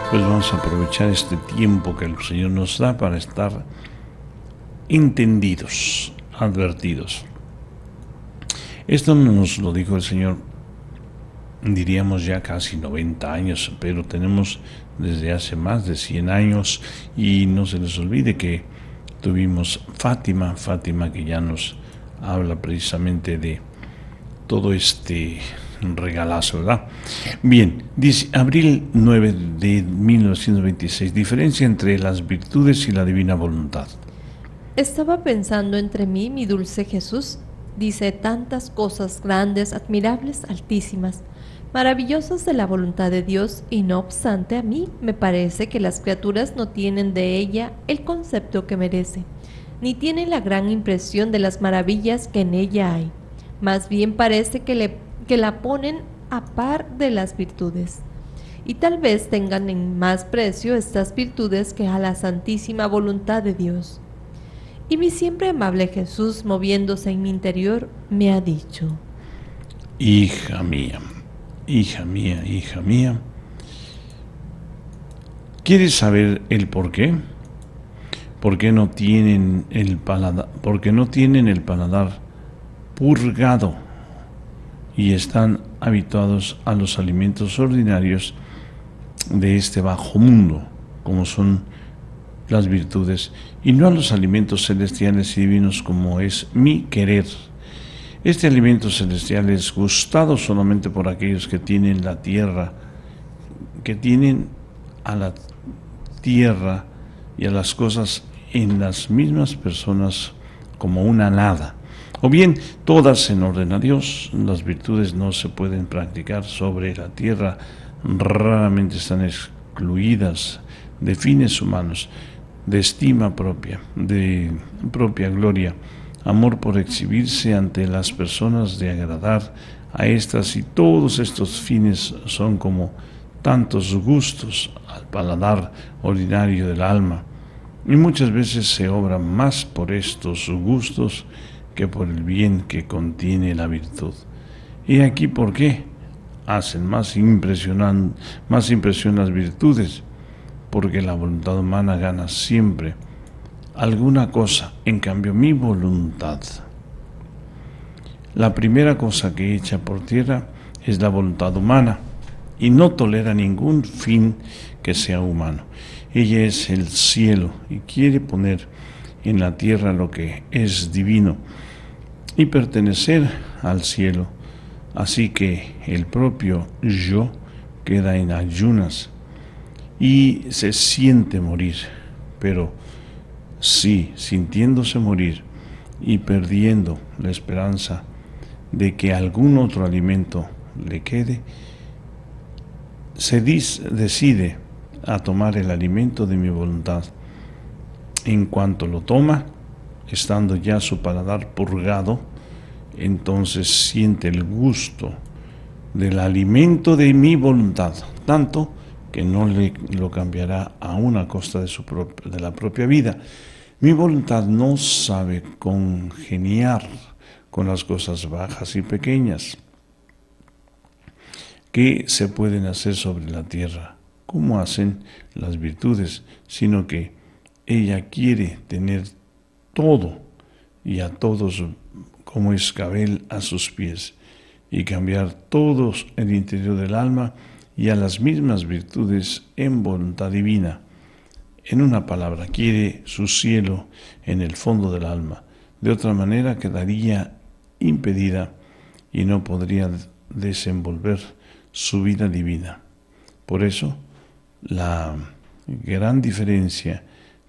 Pues vamos a aprovechar este tiempo que el Señor nos da para estar entendidos, advertidos. Esto nos lo dijo el Señor, diríamos ya casi 90 años, pero tenemos desde hace más de 100 años y no se les olvide que tuvimos Fátima, Fátima que ya nos habla precisamente de todo este regalazo, ¿verdad? Bien, dice abril 9 de 1926, diferencia entre las virtudes y la divina voluntad.
Estaba pensando entre mí, mi dulce Jesús, dice tantas cosas grandes, admirables, altísimas, maravillosas de la voluntad de Dios, y no obstante a mí me parece que las criaturas no tienen de ella el concepto que merece, ni tienen la gran impresión de las maravillas que en ella hay. Más bien parece que le que la ponen a par de las virtudes. Y tal vez tengan en más precio estas virtudes que a la santísima voluntad de Dios. Y mi siempre amable Jesús, moviéndose en mi interior, me ha dicho,
Hija mía, hija mía, hija mía, ¿quieres saber el por qué? ¿Por qué no tienen el paladar, porque no tienen el paladar purgado? y están habituados a los alimentos ordinarios de este bajo mundo, como son las virtudes, y no a los alimentos celestiales y divinos como es mi querer. Este alimento celestial es gustado solamente por aquellos que tienen la tierra, que tienen a la tierra y a las cosas en las mismas personas como una nada o bien todas en orden a Dios. Las virtudes no se pueden practicar sobre la tierra, raramente están excluidas de fines humanos, de estima propia, de propia gloria, amor por exhibirse ante las personas, de agradar a estas y todos estos fines son como tantos gustos al paladar ordinario del alma. Y muchas veces se obra más por estos gustos que por el bien que contiene la virtud. Y aquí por qué hacen más, impresionan, más impresión las virtudes, porque la voluntad humana gana siempre alguna cosa, en cambio mi voluntad. La primera cosa que echa por tierra es la voluntad humana y no tolera ningún fin que sea humano. Ella es el cielo y quiere poner en la tierra lo que es divino y pertenecer al cielo. Así que el propio yo queda en ayunas y se siente morir, pero sí, sintiéndose morir y perdiendo la esperanza de que algún otro alimento le quede, se decide a tomar el alimento de mi voluntad en cuanto lo toma, estando ya su paladar purgado, entonces siente el gusto del alimento de mi voluntad, tanto que no le, lo cambiará a una costa de, su de la propia vida. Mi voluntad no sabe congeniar con las cosas bajas y pequeñas que se pueden hacer sobre la tierra, como hacen las virtudes, sino que ella quiere tener todo y a todos como escabel a sus pies y cambiar todos el interior del alma y a las mismas virtudes en voluntad divina. En una palabra, quiere su cielo en el fondo del alma. De otra manera quedaría impedida y no podría desenvolver su vida divina. Por eso, la gran diferencia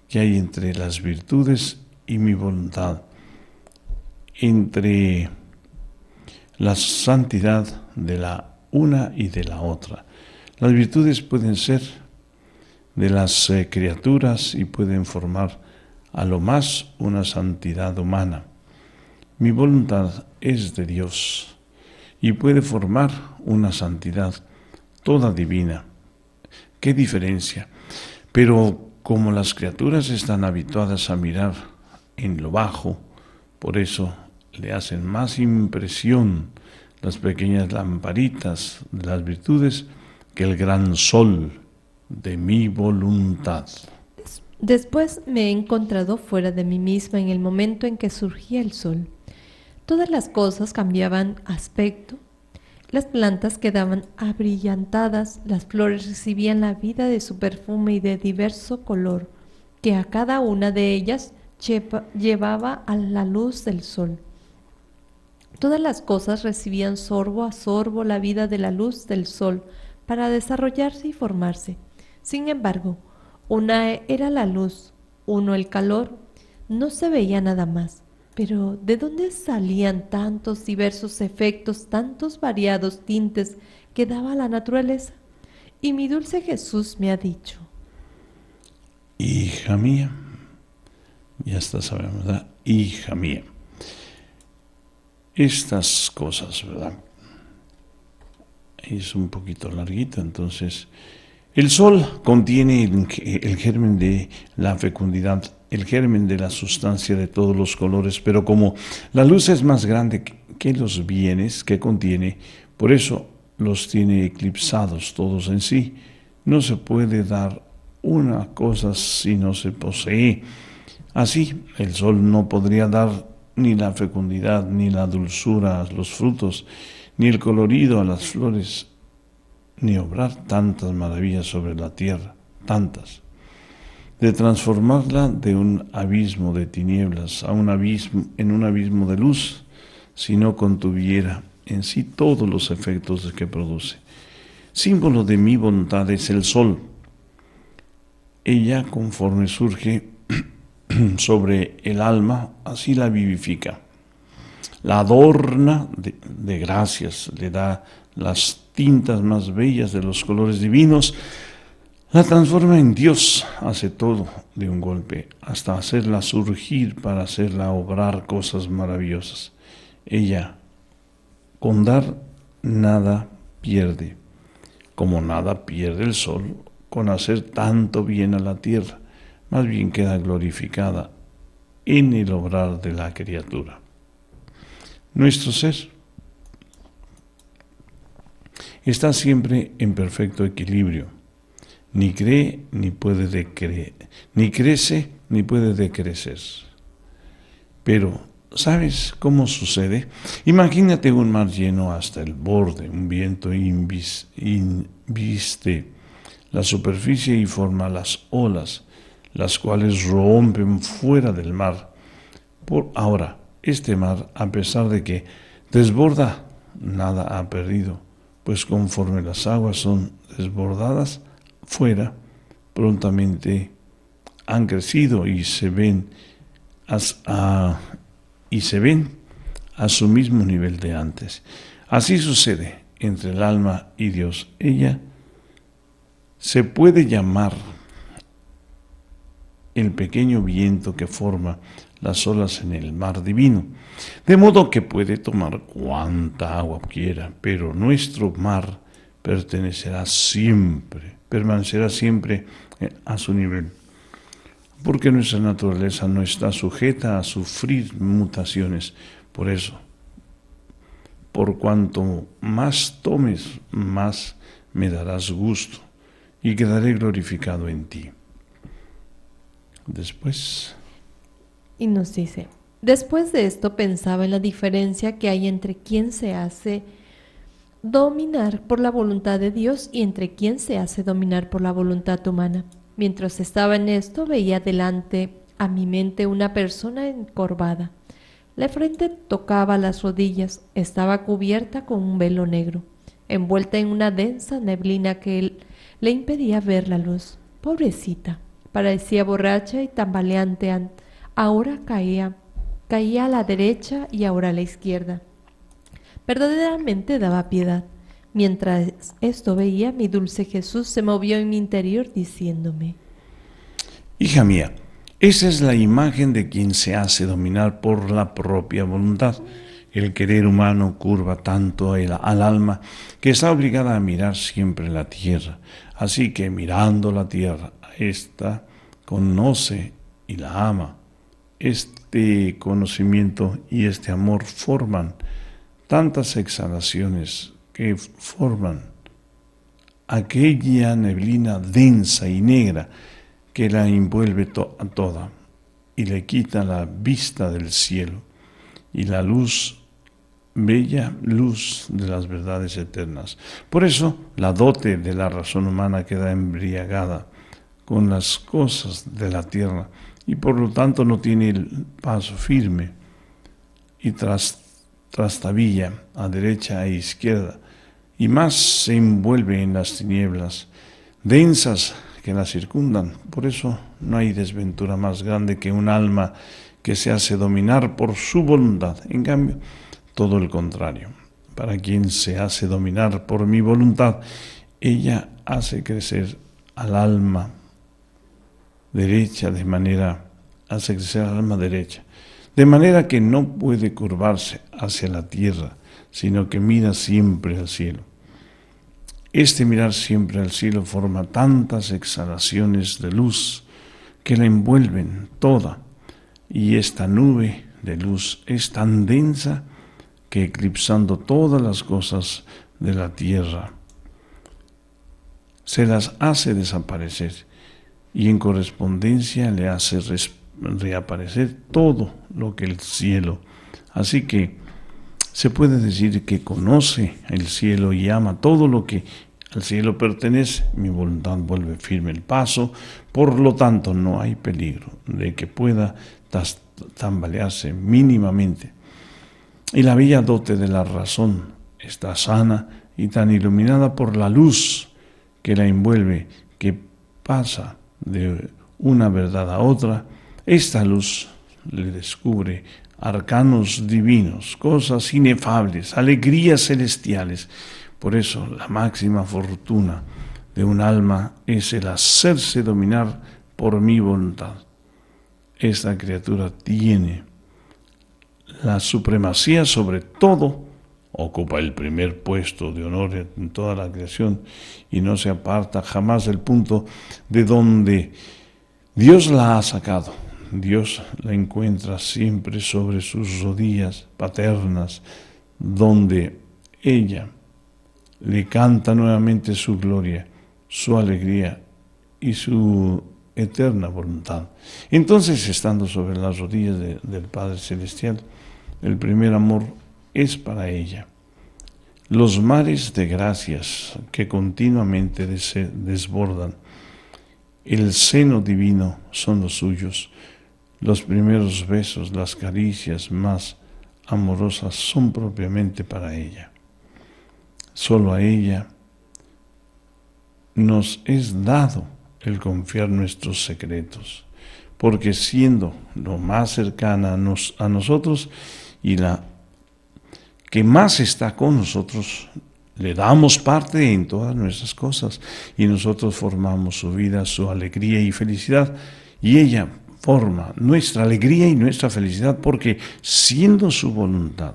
que hay entre las virtudes y mi voluntad, entre la santidad de la una y de la otra. Las virtudes pueden ser de las eh, criaturas y pueden formar a lo más una santidad humana. Mi voluntad es de Dios y puede formar una santidad toda divina. ¿Qué diferencia? Pero como las criaturas están habituadas a mirar en lo bajo, por eso le hacen más impresión las pequeñas lamparitas de las virtudes que el gran sol de mi voluntad.
Después me he encontrado fuera de mí misma en el momento en que surgía el sol. Todas las cosas cambiaban aspecto las plantas quedaban abrillantadas, las flores recibían la vida de su perfume y de diverso color, que a cada una de ellas llevaba a la luz del sol. Todas las cosas recibían sorbo a sorbo la vida de la luz del sol para desarrollarse y formarse. Sin embargo, una era la luz, uno el calor, no se veía nada más. Pero ¿de dónde salían tantos diversos efectos, tantos variados tintes que daba la naturaleza? Y mi dulce Jesús me ha dicho,
Hija mía, ya está sabiendo, ¿verdad? Hija mía, estas cosas, ¿verdad? Es un poquito larguito, entonces... El sol contiene el, el germen de la fecundidad el germen de la sustancia de todos los colores, pero como la luz es más grande que los bienes que contiene, por eso los tiene eclipsados todos en sí. No se puede dar una cosa si no se posee. Así, el sol no podría dar ni la fecundidad, ni la dulzura a los frutos, ni el colorido a las flores, ni obrar tantas maravillas sobre la tierra, tantas de transformarla de un abismo de tinieblas a un abismo en un abismo de luz, si no contuviera en sí todos los efectos que produce. Símbolo de mi voluntad es el sol. Ella, conforme surge [CLEARS THROAT] sobre el alma, así la vivifica. La adorna de gracias, le da las tintas más bellas de los colores divinos, la transforma en Dios, hace todo de un golpe, hasta hacerla surgir para hacerla obrar cosas maravillosas. Ella, con dar, nada pierde, como nada pierde el sol con hacer tanto bien a la tierra, más bien queda glorificada en el obrar de la criatura. Nuestro ser está siempre en perfecto equilibrio ni cree ni puede decrecer, ni crece ni puede decrecer. Pero, ¿sabes cómo sucede? Imagínate un mar lleno hasta el borde, un viento inviste la superficie y forma las olas, las cuales rompen fuera del mar. Por ahora, este mar, a pesar de que desborda, nada ha perdido, pues conforme las aguas son desbordadas, fuera, prontamente han crecido y se ven a, y se ven a su mismo nivel de antes. Así sucede entre el alma y Dios. Ella se puede llamar el pequeño viento que forma las olas en el mar divino, de modo que puede tomar cuanta agua quiera, pero nuestro mar pertenecerá siempre permanecerá siempre eh, a su nivel, porque nuestra naturaleza no está sujeta a sufrir mutaciones. Por eso, por cuanto más tomes, más me darás gusto y quedaré glorificado en ti. Después.
Y nos dice, después de esto pensaba en la diferencia que hay entre quien se hace dominar por la voluntad de Dios y entre quién se hace dominar por la voluntad humana. Mientras estaba en esto, veía delante a mi mente una persona encorvada. La frente tocaba las rodillas, estaba cubierta con un velo negro, envuelta en una densa neblina que le impedía ver la luz. Pobrecita, parecía borracha y tambaleante. Ahora caía, caía a la derecha y ahora a la izquierda verdaderamente daba piedad. Mientras esto veía, mi dulce Jesús se movió en mi interior diciéndome,
Hija mía, esa es la imagen de quien se hace dominar por la propia voluntad. El querer humano curva tanto al alma que está obligada a mirar siempre la tierra. Así que mirando la tierra, esta conoce y la ama. Este conocimiento y este amor forman tantas exhalaciones que forman aquella neblina densa y negra que la envuelve a toda y le quita la vista del cielo y la luz, bella luz de las verdades eternas. Por eso la dote de la razón humana queda embriagada con las cosas de la tierra y por lo tanto no tiene el paso firme y tras trastabilla a derecha e izquierda, y más se envuelve en las tinieblas densas que la circundan. Por eso no hay desventura más grande que un alma que se hace dominar por su voluntad. En cambio, todo el contrario. Para quien se hace dominar por mi voluntad, ella hace crecer al alma derecha de manera, hace crecer al alma derecha de manera que no puede curvarse hacia la tierra, sino que mira siempre al cielo. Este mirar siempre al cielo forma tantas exhalaciones de luz que la envuelven toda, y esta nube de luz es tan densa que eclipsando todas las cosas de la tierra, se las hace desaparecer y en correspondencia le hace respirar reaparecer todo lo que el cielo. Así que se puede decir que conoce el cielo y ama todo lo que al cielo pertenece. Mi voluntad vuelve firme el paso, por lo tanto no hay peligro de que pueda tambalearse mínimamente. Y la bella dote de la razón está sana y tan iluminada por la luz que la envuelve, que pasa de una verdad a otra, esta luz le descubre arcanos divinos, cosas inefables, alegrías celestiales. Por eso la máxima fortuna de un alma es el hacerse dominar por mi voluntad. Esta criatura tiene la supremacía sobre todo, ocupa el primer puesto de honor en toda la creación y no se aparta jamás del punto de donde Dios la ha sacado Dios la encuentra siempre sobre sus rodillas paternas, donde ella le canta nuevamente su gloria, su alegría y su eterna voluntad. Entonces, estando sobre las rodillas del Padre Celestial, el primer amor es para ella. Los mares de gracias que continuamente se desbordan, el seno divino son los suyos los primeros besos, las caricias más amorosas son propiamente para ella. Solo a ella nos es dado el confiar nuestros secretos, porque siendo lo más cercana a, nosotros y la que más está con nosotros, le damos parte en todas nuestras cosas y nosotros formamos su vida, su alegría y felicidad. Y ella forma nuestra alegría y nuestra felicidad, porque siendo su voluntad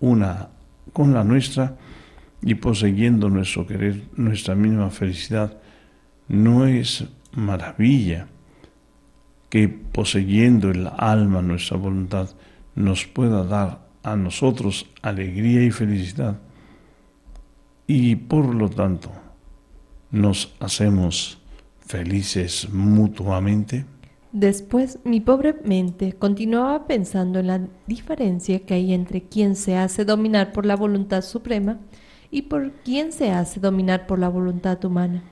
una con la nuestra y poseyendo nuestro querer, nuestra misma felicidad, no es maravilla que poseyendo el alma, nuestra voluntad, nos pueda dar a nosotros alegría y felicidad. Y por lo tanto, nos hacemos felices mutuamente.
Después mi pobre mente continuaba pensando en la diferencia que hay entre quien se hace dominar por la voluntad suprema y por quien se hace dominar por la voluntad humana,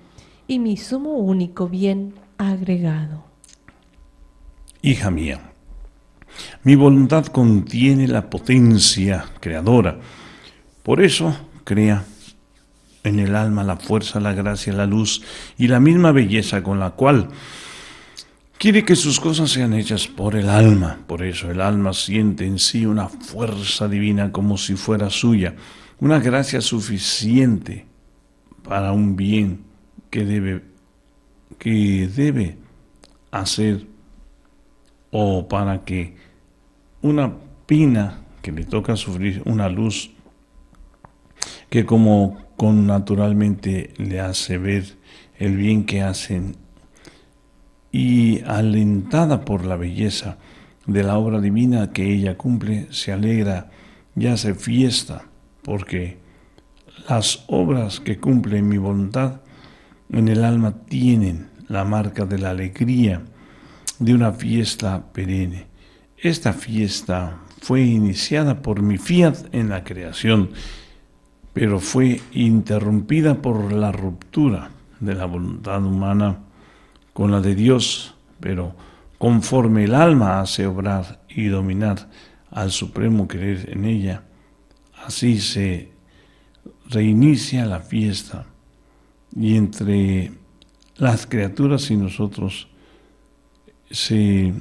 y mi sumo único bien agregado.
Hija mía, mi voluntad contiene la potencia creadora, por eso crea en el alma la fuerza, la gracia, la luz y la misma belleza con la cual Quiere que sus cosas sean hechas por el alma. Por eso el alma siente en sí una fuerza divina como si fuera suya, una gracia suficiente para un bien que debe, que debe hacer o para que una pina que le toca sufrir una luz que como con naturalmente le hace ver el bien que hacen y alentada por la belleza de la obra divina que ella cumple, se alegra y hace fiesta, porque las obras que cumple mi voluntad en el alma tienen la marca de la alegría de una fiesta perenne. Esta fiesta fue iniciada por mi fiat en la creación, pero fue interrumpida por la ruptura de la voluntad humana con la de Dios, pero conforme el alma hace obrar y dominar al supremo querer en ella, así se reinicia la fiesta y entre las criaturas y nosotros se,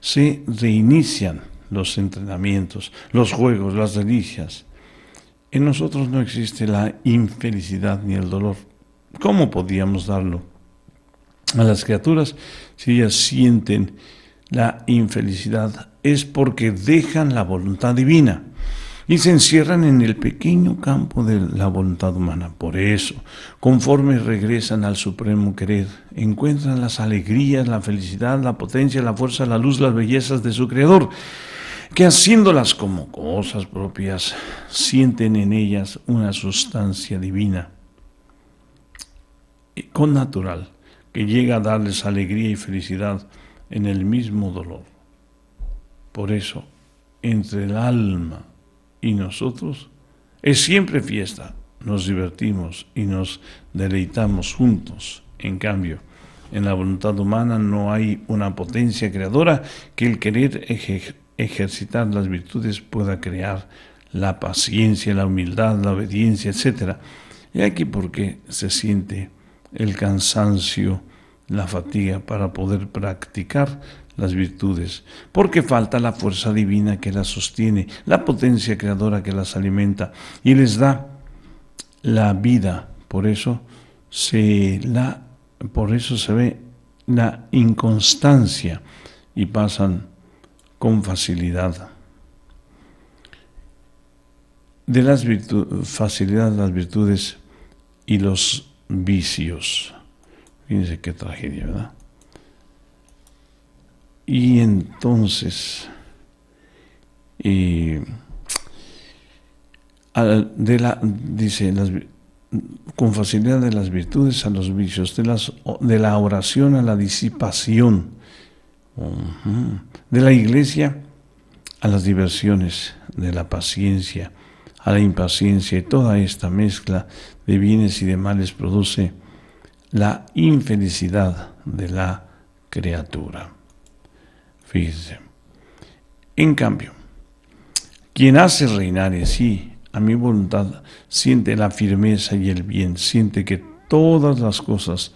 se reinician los entrenamientos, los juegos, las delicias. En nosotros no existe la infelicidad ni el dolor. ¿Cómo podíamos darlo? a las criaturas, si ellas sienten la infelicidad, es porque dejan la voluntad divina y se encierran en el pequeño campo de la voluntad humana. Por eso, conforme regresan al supremo querer, encuentran las alegrías, la felicidad, la potencia, la fuerza, la luz, las bellezas de su Creador, que haciéndolas como cosas propias, sienten en ellas una sustancia divina, con natural, que llega a darles alegría y felicidad en el mismo dolor. Por eso, entre el alma y nosotros es siempre fiesta, nos divertimos y nos deleitamos juntos. En cambio, en la voluntad humana no hay una potencia creadora que el querer ejercitar las virtudes pueda crear la paciencia, la humildad, la obediencia, etc. Y aquí porque se siente el cansancio, la fatiga para poder practicar las virtudes, porque falta la fuerza divina que las sostiene, la potencia creadora que las alimenta y les da la vida. Por eso se la por eso se ve la inconstancia y pasan con facilidad de las facilidad las virtudes y los vicios. Fíjense qué tragedia, ¿verdad? Y entonces, eh, de la, dice, con facilidad de las virtudes a los vicios, de, de la oración a la disipación, de la iglesia a las diversiones, de la paciencia a la impaciencia y toda esta mezcla de bienes y de males produce la infelicidad de la criatura. Fíjese. En cambio, quien hace reinar en sí a mi voluntad siente la firmeza y el bien, siente que todas las cosas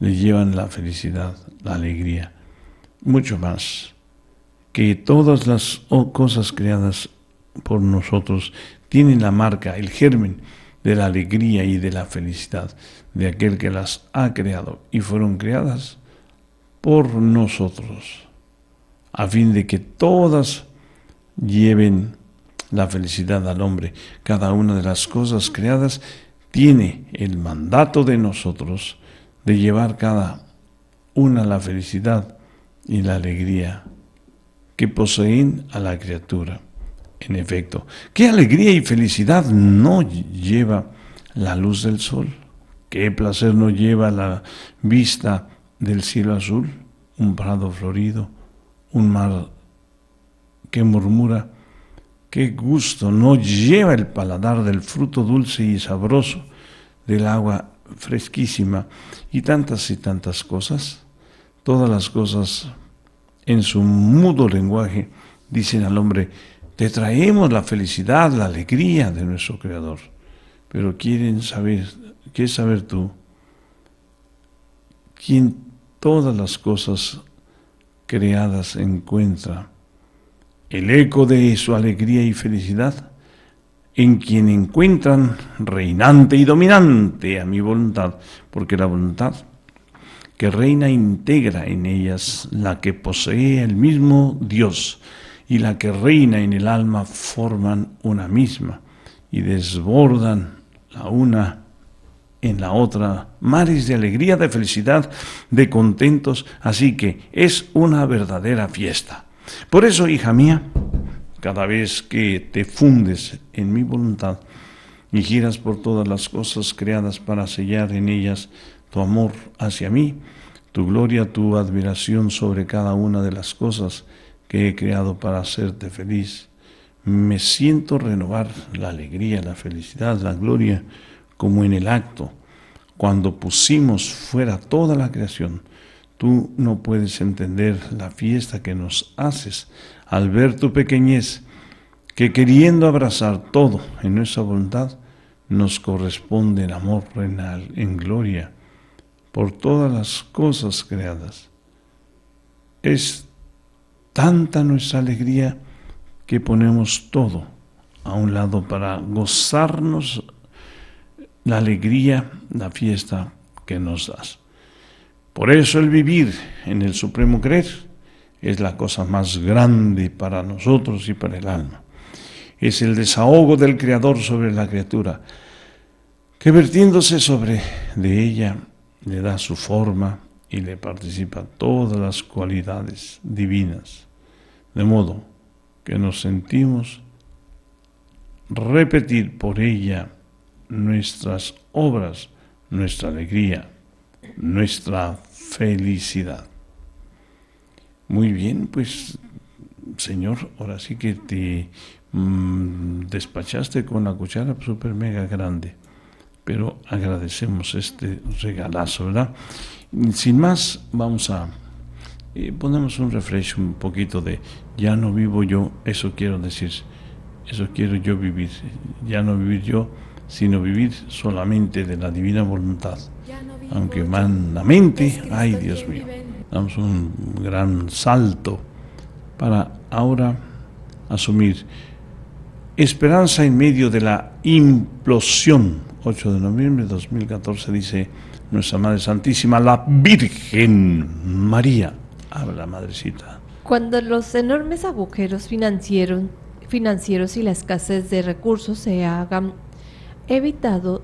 le llevan la felicidad, la alegría, mucho más que todas las cosas creadas por nosotros tienen la marca, el germen, de la alegría y de la felicidad de aquel que las ha creado y fueron creadas por nosotros, a fin de que todas lleven la felicidad al hombre. Cada una de las cosas creadas tiene el mandato de nosotros de llevar cada una la felicidad y la alegría que poseen a la criatura. En efecto, qué alegría y felicidad no lleva la luz del sol. Qué placer no lleva la vista del cielo azul, un prado florido, un mar que murmura. Qué gusto no lleva el paladar del fruto dulce y sabroso, del agua fresquísima y tantas y tantas cosas. Todas las cosas en su mudo lenguaje dicen al hombre, te traemos la felicidad, la alegría de nuestro Creador. Pero quieren saber, quieres saber tú, quien todas las cosas creadas encuentra el eco de su alegría y felicidad, en quien encuentran reinante y dominante a mi voluntad, porque la voluntad que reina integra en ellas la que posee el mismo Dios, y la que reina en el alma forman una misma y desbordan la una en la otra mares de alegría, de felicidad, de contentos, así que es una verdadera fiesta. Por eso, hija mía, cada vez que te fundes en mi voluntad y giras por todas las cosas creadas para sellar en ellas tu amor hacia mí, tu gloria, tu admiración sobre cada una de las cosas, que he creado para hacerte feliz. Me siento renovar la alegría, la felicidad, la gloria, como en el acto, cuando pusimos fuera toda la creación. Tú no puedes entender la fiesta que nos haces al ver tu pequeñez, que queriendo abrazar todo en nuestra voluntad, nos corresponde el amor renal, en gloria, por todas las cosas creadas. Es tanta nuestra alegría que ponemos todo a un lado para gozarnos la alegría, la fiesta que nos das. Por eso el vivir en el supremo creer es la cosa más grande para nosotros y para el alma. Es el desahogo del Creador sobre la criatura, que vertiéndose sobre de ella le da su forma y le participa todas las cualidades divinas de modo que nos sentimos repetir por ella nuestras obras, nuestra alegría, nuestra felicidad. Muy bien, pues Señor, ahora sí que te mm, despachaste con la cuchara super mega grande, pero agradecemos este regalazo, ¿verdad? Sin más, vamos a y ponemos un refresh, un poquito de ya no vivo yo, eso quiero decir, eso quiero yo vivir, ya no vivir yo, sino vivir solamente de la divina voluntad, aunque humanamente, ay Dios mío, damos un gran salto para ahora asumir esperanza en medio de la implosión. 8 de noviembre de 2014 dice Nuestra Madre Santísima, la Virgen María madrecita.
Cuando los enormes agujeros financieros, financieros y la escasez de recursos se hagan evitado,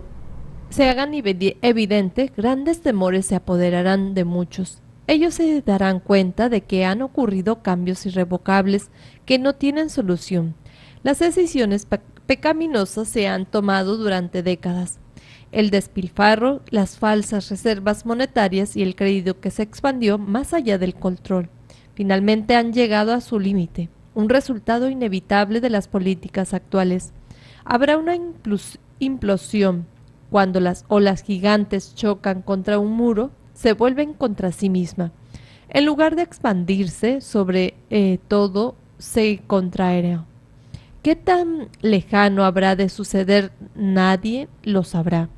se hagan evidente, grandes temores se apoderarán de muchos. Ellos se darán cuenta de que han ocurrido cambios irrevocables que no tienen solución. Las decisiones pecaminosas se han tomado durante décadas el despilfarro, las falsas reservas monetarias y el crédito que se expandió más allá del control. Finalmente han llegado a su límite, un resultado inevitable de las políticas actuales. Habrá una implosión. Cuando las olas gigantes chocan contra un muro, se vuelven contra sí misma. En lugar de expandirse sobre eh, todo, se contraerá. ¿Qué tan lejano habrá de suceder? Nadie lo sabrá.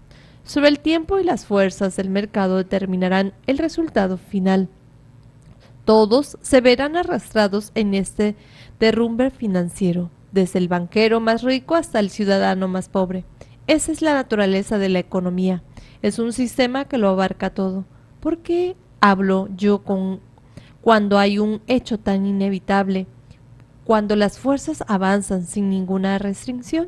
Sobre el tiempo y las fuerzas del mercado determinarán el resultado final. Todos se verán arrastrados en este derrumbe financiero, desde el banquero más rico hasta el ciudadano más pobre. Esa es la naturaleza de la economía. Es un sistema que lo abarca todo. ¿Por qué hablo yo con cuando hay un hecho tan inevitable, cuando las fuerzas avanzan sin ninguna restricción?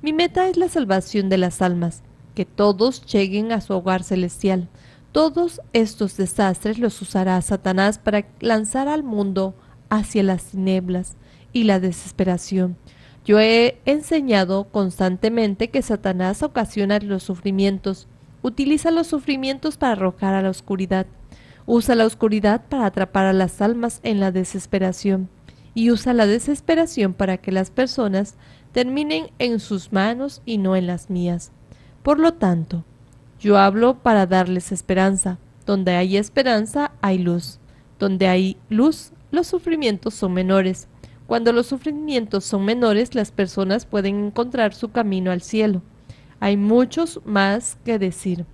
Mi meta es la salvación de las almas que todos lleguen a su hogar celestial. Todos estos desastres los usará Satanás para lanzar al mundo hacia las tinieblas y la desesperación. Yo he enseñado constantemente que Satanás ocasiona los sufrimientos, utiliza los sufrimientos para arrojar a la oscuridad, usa la oscuridad para atrapar a las almas en la desesperación y usa la desesperación para que las personas terminen en sus manos y no en las mías. Por lo tanto, yo hablo para darles esperanza. Donde hay esperanza, hay luz. Donde hay luz, los sufrimientos son menores. Cuando los sufrimientos son menores, las personas pueden encontrar su camino al cielo. Hay muchos más que decir.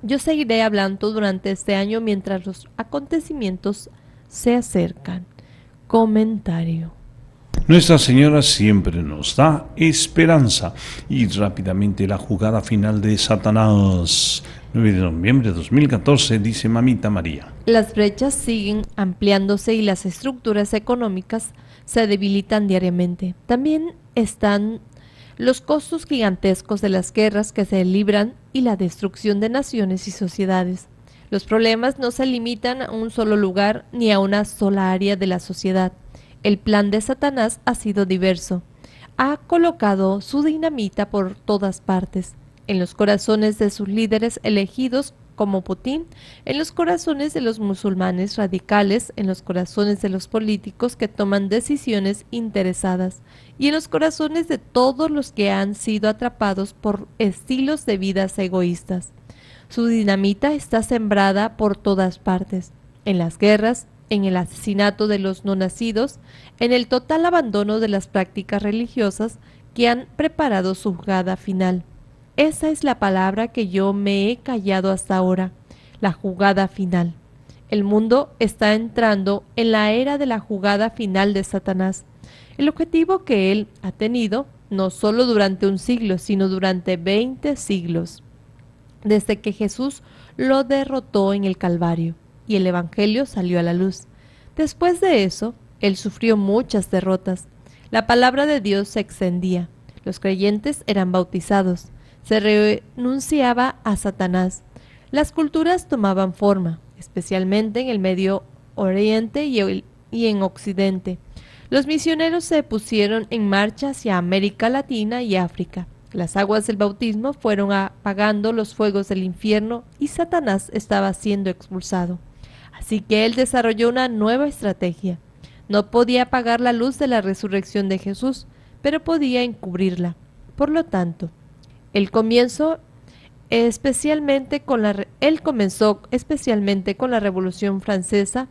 Yo seguiré hablando durante este año mientras los acontecimientos se acercan. Comentario.
Nuestra Señora siempre nos da esperanza. Y rápidamente la jugada final de Satanás. 9 de noviembre de 2014, dice Mamita María.
Las brechas siguen ampliándose y las estructuras económicas se debilitan diariamente. También están los costos gigantescos de las guerras que se libran y la destrucción de naciones y sociedades. Los problemas no se limitan a un solo lugar ni a una sola área de la sociedad. El plan de Satanás ha sido diverso. Ha colocado su dinamita por todas partes, en los corazones de sus líderes elegidos como Putin, en los corazones de los musulmanes radicales, en los corazones de los políticos que toman decisiones interesadas y en los corazones de todos los que han sido atrapados por estilos de vidas egoístas. Su dinamita está sembrada por todas partes, en las guerras, en el asesinato de los no nacidos, en el total abandono de las prácticas religiosas que han preparado su jugada final. Esa es la palabra que yo me he callado hasta ahora, la jugada final. El mundo está entrando en la era de la jugada final de Satanás. El objetivo que él ha tenido, no solo durante un siglo, sino durante 20 siglos, desde que Jesús lo derrotó en el Calvario y el Evangelio salió a la luz. Después de eso, él sufrió muchas derrotas. La palabra de Dios se extendía. Los creyentes eran bautizados. Se renunciaba a Satanás. Las culturas tomaban forma, especialmente en el Medio Oriente y, y en Occidente. Los misioneros se pusieron en marcha hacia América Latina y África. Las aguas del bautismo fueron apagando los fuegos del infierno y Satanás estaba siendo expulsado. Así que él desarrolló una nueva estrategia. No podía apagar la luz de la resurrección de Jesús, pero podía encubrirla. Por lo tanto, el comienzo especialmente con la, él comenzó especialmente con la Revolución Francesa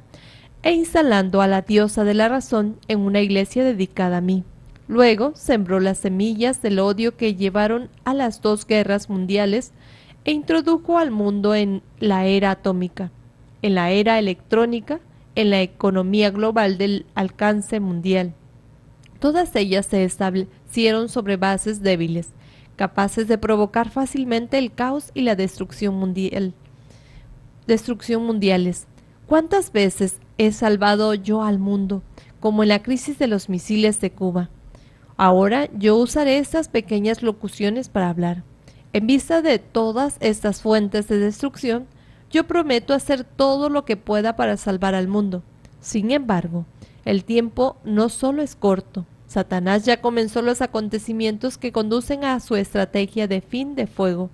e instalando a la diosa de la razón en una iglesia dedicada a mí. Luego sembró las semillas del odio que llevaron a las dos guerras mundiales e introdujo al mundo en la era atómica en la era electrónica, en la economía global del alcance mundial. Todas ellas se establecieron sobre bases débiles, capaces de provocar fácilmente el caos y la destrucción mundial. Destrucción mundiales. ¿Cuántas veces he salvado yo al mundo, como en la crisis de los misiles de Cuba? Ahora yo usaré estas pequeñas locuciones para hablar. En vista de todas estas fuentes de destrucción, yo prometo hacer todo lo que pueda para salvar al mundo. Sin embargo, el tiempo no solo es corto. Satanás ya comenzó los acontecimientos que conducen a su estrategia de fin de fuego.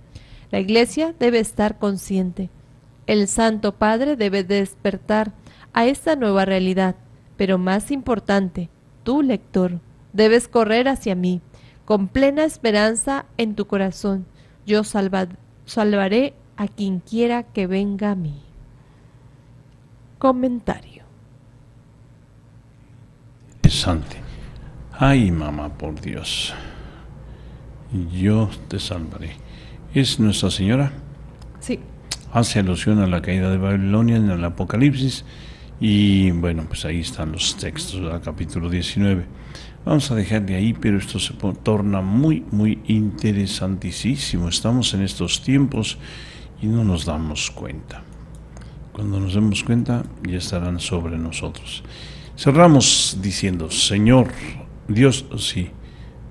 La Iglesia debe estar consciente. El Santo Padre debe despertar a esta nueva realidad. Pero más importante, tú, lector, debes correr hacia mí, con plena esperanza en tu corazón. Yo salva salvaré a quien quiera que venga a mí. Comentario.
Interesante. Ay, mamá, por Dios, yo te salvaré. ¿Es Nuestra Señora? Sí. Hace alusión a la caída de Babilonia en el Apocalipsis. Y bueno, pues ahí están los textos del capítulo 19. Vamos a dejar de ahí, pero esto se torna muy, muy interesantísimo. Estamos en estos tiempos y no nos damos cuenta. Cuando nos demos cuenta, ya estarán sobre nosotros. Cerramos diciendo, Señor, Dios, sí,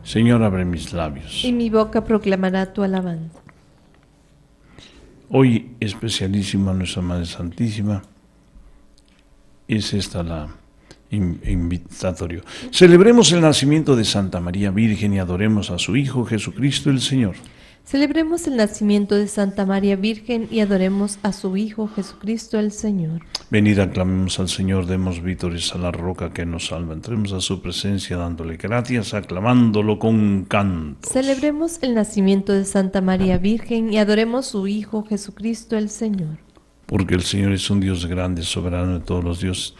Señor, abre mis labios.
Y mi boca proclamará tu alabanza.
Hoy, especialísima Nuestra Madre Santísima, es esta la invitatorio. Celebremos el nacimiento de Santa María Virgen y adoremos a su Hijo Jesucristo el Señor.
Celebremos el nacimiento de Santa María Virgen y adoremos a su Hijo Jesucristo el Señor.
Venid, aclamemos al Señor, demos vítores a la roca que nos salva. Entremos a su presencia dándole gracias, aclamándolo con canto.
Celebremos el nacimiento de Santa María Virgen y adoremos a su Hijo Jesucristo el Señor.
Porque el Señor es un Dios grande, soberano de todos los dioses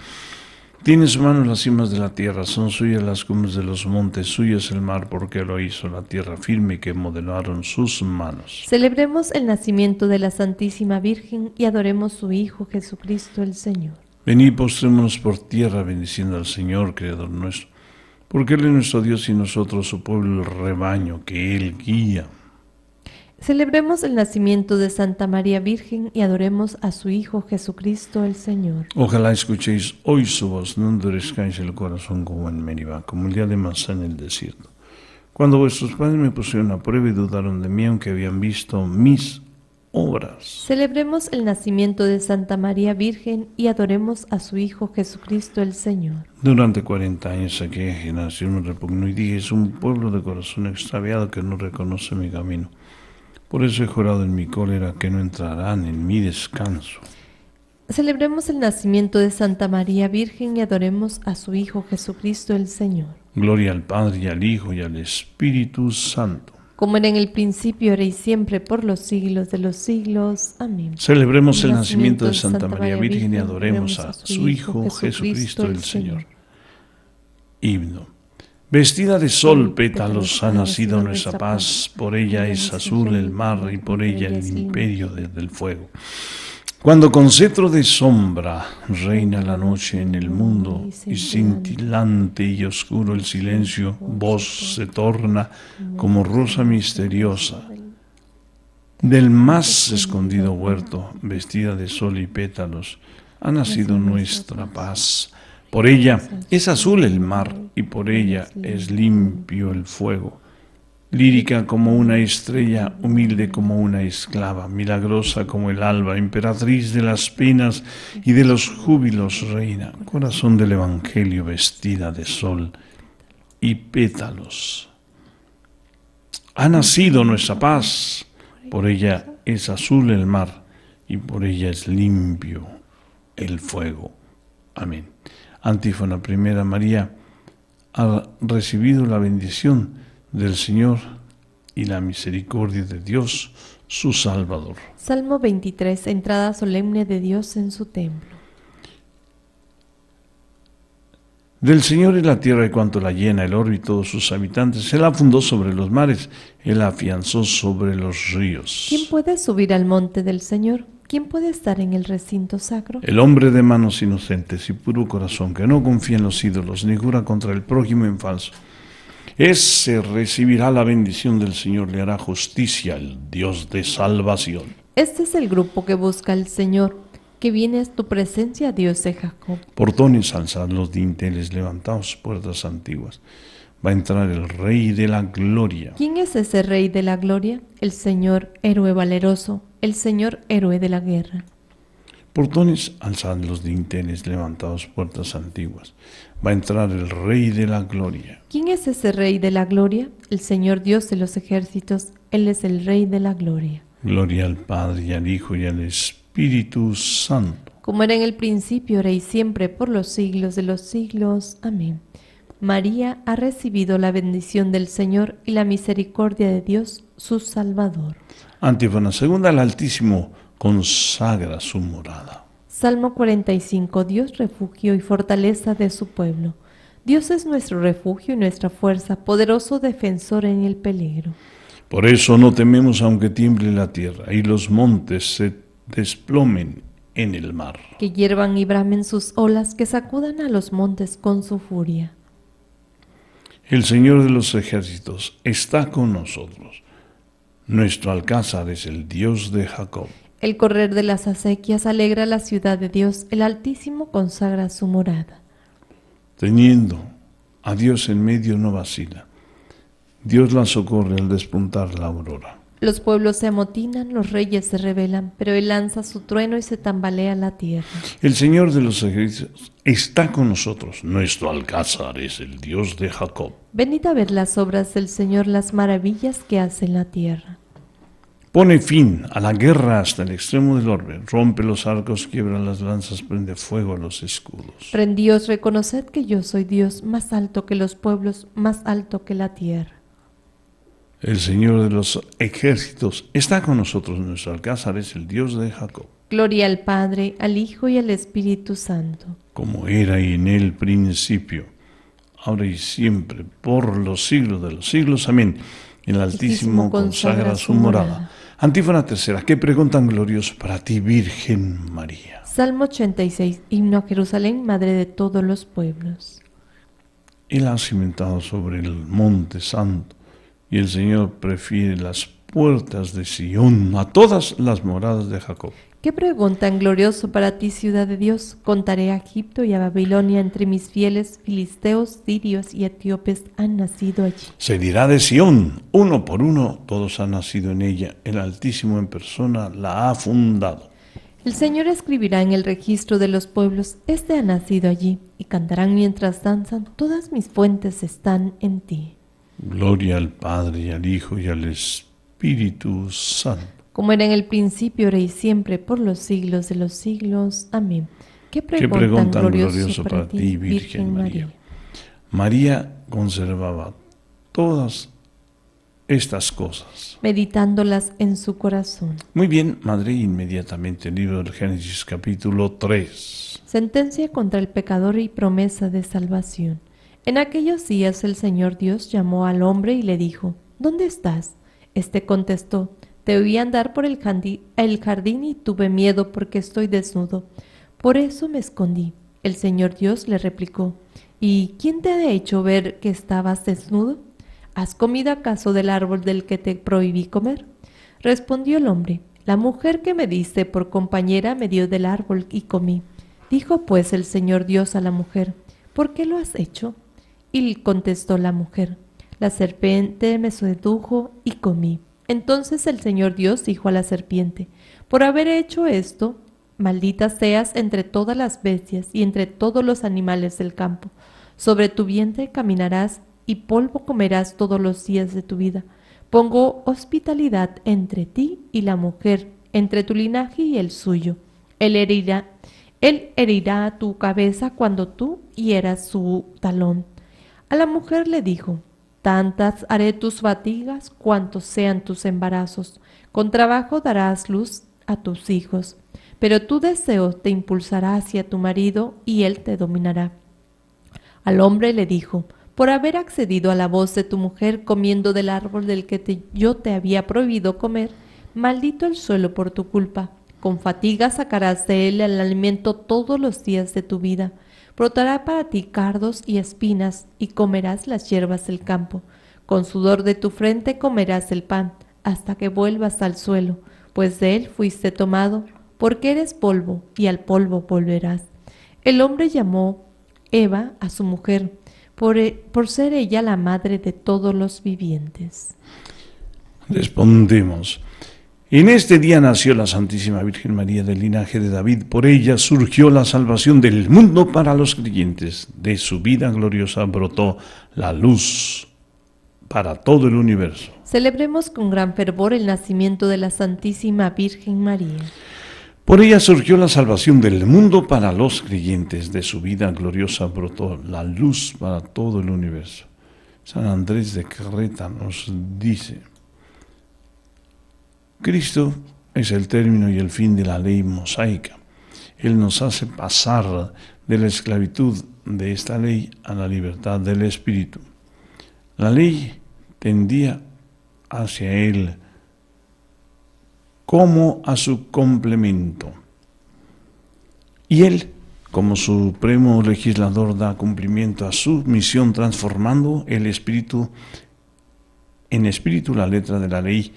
tiene en su mano las cimas de la tierra, son suyas las cumbres de los montes, suyo es el mar porque lo hizo la tierra firme que modelaron sus manos.
Celebremos el nacimiento de la Santísima Virgen y adoremos su Hijo Jesucristo el Señor.
Vení, postrémonos por tierra bendiciendo al Señor, Creador nuestro, porque Él es nuestro Dios y nosotros su pueblo, el rebaño que Él guía.
Celebremos el nacimiento de Santa María Virgen y adoremos a su Hijo Jesucristo el Señor.
Ojalá escuchéis hoy su voz, no endurezcáis el corazón como en Meribah, como el día de Masá en el desierto. Cuando vuestros padres me pusieron a prueba y dudaron de mí, aunque habían visto mis obras.
Celebremos el nacimiento de Santa María Virgen y adoremos a su Hijo Jesucristo el Señor.
Durante 40 años aquella nació me repugnó y dije, es un pueblo de corazón extraviado que no reconoce mi camino. Por eso he jurado en mi cólera que no entrarán en mi descanso.
Celebremos el nacimiento de Santa María Virgen y adoremos a su Hijo Jesucristo el Señor.
Gloria al Padre y al Hijo y al Espíritu Santo.
Como era en el principio, era y siempre, por los siglos de los siglos. Amén. Celebremos el, nacimiento, de Santa, María Virgen, y adoremos a su Hijo Jesucristo, el
Señor. Himno. Vestida de sol, pétalos ha nacido nuestra paz, por ella es azul el mar y por ella el imperio del fuego. Cuando con cetro de sombra reina la noche en el mundo y cintilante y oscuro el silencio, voz se torna como rosa misteriosa. Del más escondido huerto, vestida de sol y pétalos, ha nacido nuestra paz. Por ella es azul el mar y por ella es limpio el fuego. Lírica como una estrella, humilde como una esclava, milagrosa como el alba, emperatriz de las penas y de los júbilos, reina, corazón del Evangelio vestida de sol y pétalos. Ha nacido nuestra paz, por ella es azul el mar y por ella es limpio el fuego. Amén. Antífona primera, María ha recibido la bendición del Señor y la misericordia de Dios, su Salvador.
Salmo 23, entrada solemne de Dios en su templo.
Del Señor es la tierra y cuanto la llena, el oro y todos sus habitantes. Él la fundó sobre los mares, él la afianzó sobre los ríos. ¿Quién
puede subir al monte del Señor? ¿quién puede estar en el recinto sacro? El
hombre de manos inocentes y puro corazón que no confía en los ídolos ni jura contra el prójimo en falso. Ese recibirá la bendición del Señor, le hará justicia el Dios de salvación.
Este es el grupo que busca el Señor, que viene a tu presencia, Dios de Jacob.
Portones alzados, los dinteles, levantados, puertas antiguas va a entrar el Rey de la Gloria.
¿Quién es ese Rey de la Gloria? El Señor héroe valeroso, el Señor héroe de la guerra.
Portones alzad los dinteles, levantados puertas antiguas. Va a entrar el Rey de la Gloria.
¿Quién es ese Rey de la Gloria? El Señor Dios de los ejércitos, Él es el Rey de la Gloria.
Gloria al Padre y al Hijo y al Espíritu Santo.
Como era en el principio, era y siempre, por los siglos de los siglos. Amén. María ha recibido la bendición del Señor y la misericordia de Dios, su Salvador.
Antífona segunda, el Altísimo consagra su morada.
Salmo 45, Dios refugio y fortaleza de su pueblo. Dios es nuestro refugio y nuestra fuerza, poderoso defensor en el peligro.
Por eso no tememos aunque tiemble la tierra y los montes se desplomen en el mar.
Que hiervan y bramen sus olas, que sacudan a los montes con su furia.
El Señor de los ejércitos está con nosotros. Nuestro alcázar es el Dios de Jacob.
El correr de las acequias alegra la ciudad de Dios, el Altísimo consagra su morada.
Teniendo a Dios en medio no vacila. Dios la socorre al despuntar la aurora.
Los pueblos se amotinan, los reyes se rebelan, pero Él lanza su trueno y se tambalea la tierra.
El Señor de los ejércitos está con nosotros. Nuestro alcázar es el Dios de Jacob.
Venid a ver las obras del Señor, las maravillas que hace en la tierra.
Pone fin a la guerra hasta el extremo del orbe. Rompe los arcos, quiebra las lanzas, prende fuego a los escudos.
Rendíos, reconoced que yo soy Dios, más alto que los pueblos, más alto que la tierra.
El Señor de los ejércitos está con nosotros, nuestro alcázar es el Dios de Jacob.
Gloria al Padre, al Hijo y al Espíritu Santo.
Como era y en el principio, ahora y siempre, por los siglos de los siglos. Amén. El Altísimo, consagra, su morada. Antífona tercera, qué preguntan glorioso para ti, Virgen María.
Salmo 86, himno a Jerusalén, Madre de todos los pueblos.
Él ha cimentado sobre el monte santo y el Señor prefiere las puertas de Sion a todas las moradas de Jacob.
¿Qué pregunta tan glorioso para ti, ciudad de Dios? Contaré a Egipto y a Babilonia entre mis fieles, filisteos, sirios y etíopes han nacido allí.
Se dirá de Sión, uno por uno, todos han nacido en ella, el Altísimo en persona la ha fundado.
El Señor escribirá en el registro de los pueblos, este ha nacido allí, y cantarán mientras danzan, todas mis fuentes están en ti.
Gloria al Padre y al Hijo y al Espíritu Santo.
Como era en el principio, era y siempre, por los siglos de los siglos. Amén. Qué preguntan, glorioso, para ti, Virgen, María?
María. conservaba todas estas cosas.
Meditándolas en su corazón.
Muy bien, Madre, inmediatamente libro del Génesis capítulo 3.
Sentencia contra el pecador y promesa de salvación. En aquellos días el Señor Dios llamó al hombre y le dijo, ¿Dónde estás? Este contestó, te oí andar por el, el jardín y tuve miedo porque estoy desnudo. Por eso me escondí. El Señor Dios le replicó, ¿Y quién te ha hecho ver que estabas desnudo? ¿Has comido acaso del árbol del que te prohibí comer? Respondió el hombre, la mujer que me diste por compañera me dio del árbol y comí. Dijo pues el Señor Dios a la mujer, ¿por qué lo has hecho? Y contestó la mujer, la serpiente me sedujo y comí. Entonces el Señor Dios dijo a la serpiente, por haber hecho esto, maldita seas entre todas las bestias y entre todos los animales del campo. Sobre tu vientre caminarás y polvo comerás todos los días de tu vida. Pongo hospitalidad entre ti y la mujer, entre tu linaje y el suyo. Él herirá, él herirá tu cabeza cuando tú hieras su talón. A la mujer le dijo, Tantas haré tus fatigas cuantos sean tus embarazos. Con trabajo darás luz a tus hijos, pero tu deseo te impulsará hacia tu marido y él te dominará. Al hombre le dijo, por haber accedido a la voz de tu mujer comiendo del árbol del que yo te había prohibido comer, maldito el suelo por tu culpa. Con fatiga sacarás de él el alimento todos los días de tu vida brotará para ti cardos y espinas, y comerás las hierbas del campo. Con sudor de tu frente comerás el pan, hasta que vuelvas al suelo, pues de él fuiste tomado, porque eres polvo, y al polvo volverás. El hombre llamó Eva a su mujer, por, e, por ser ella la madre de todos los vivientes.
respondimos en este día nació la Santísima Virgen María del linaje de David. Por ella surgió la salvación del mundo para los creyentes. De su vida gloriosa brotó la luz para todo el universo.
Celebremos con gran fervor el nacimiento de la Santísima Virgen María.
Por ella surgió la salvación del mundo para los creyentes. De su vida gloriosa brotó la luz para todo el universo. San Andrés de Carreta nos dice. Cristo es el término y el fin de la ley mosaica. Él nos hace pasar de la esclavitud de esta ley a la libertad del Espíritu. La ley tendía hacia Él como a su complemento. Y Él, como supremo legislador, da cumplimiento a su misión transformando el espíritu en espíritu la letra de la ley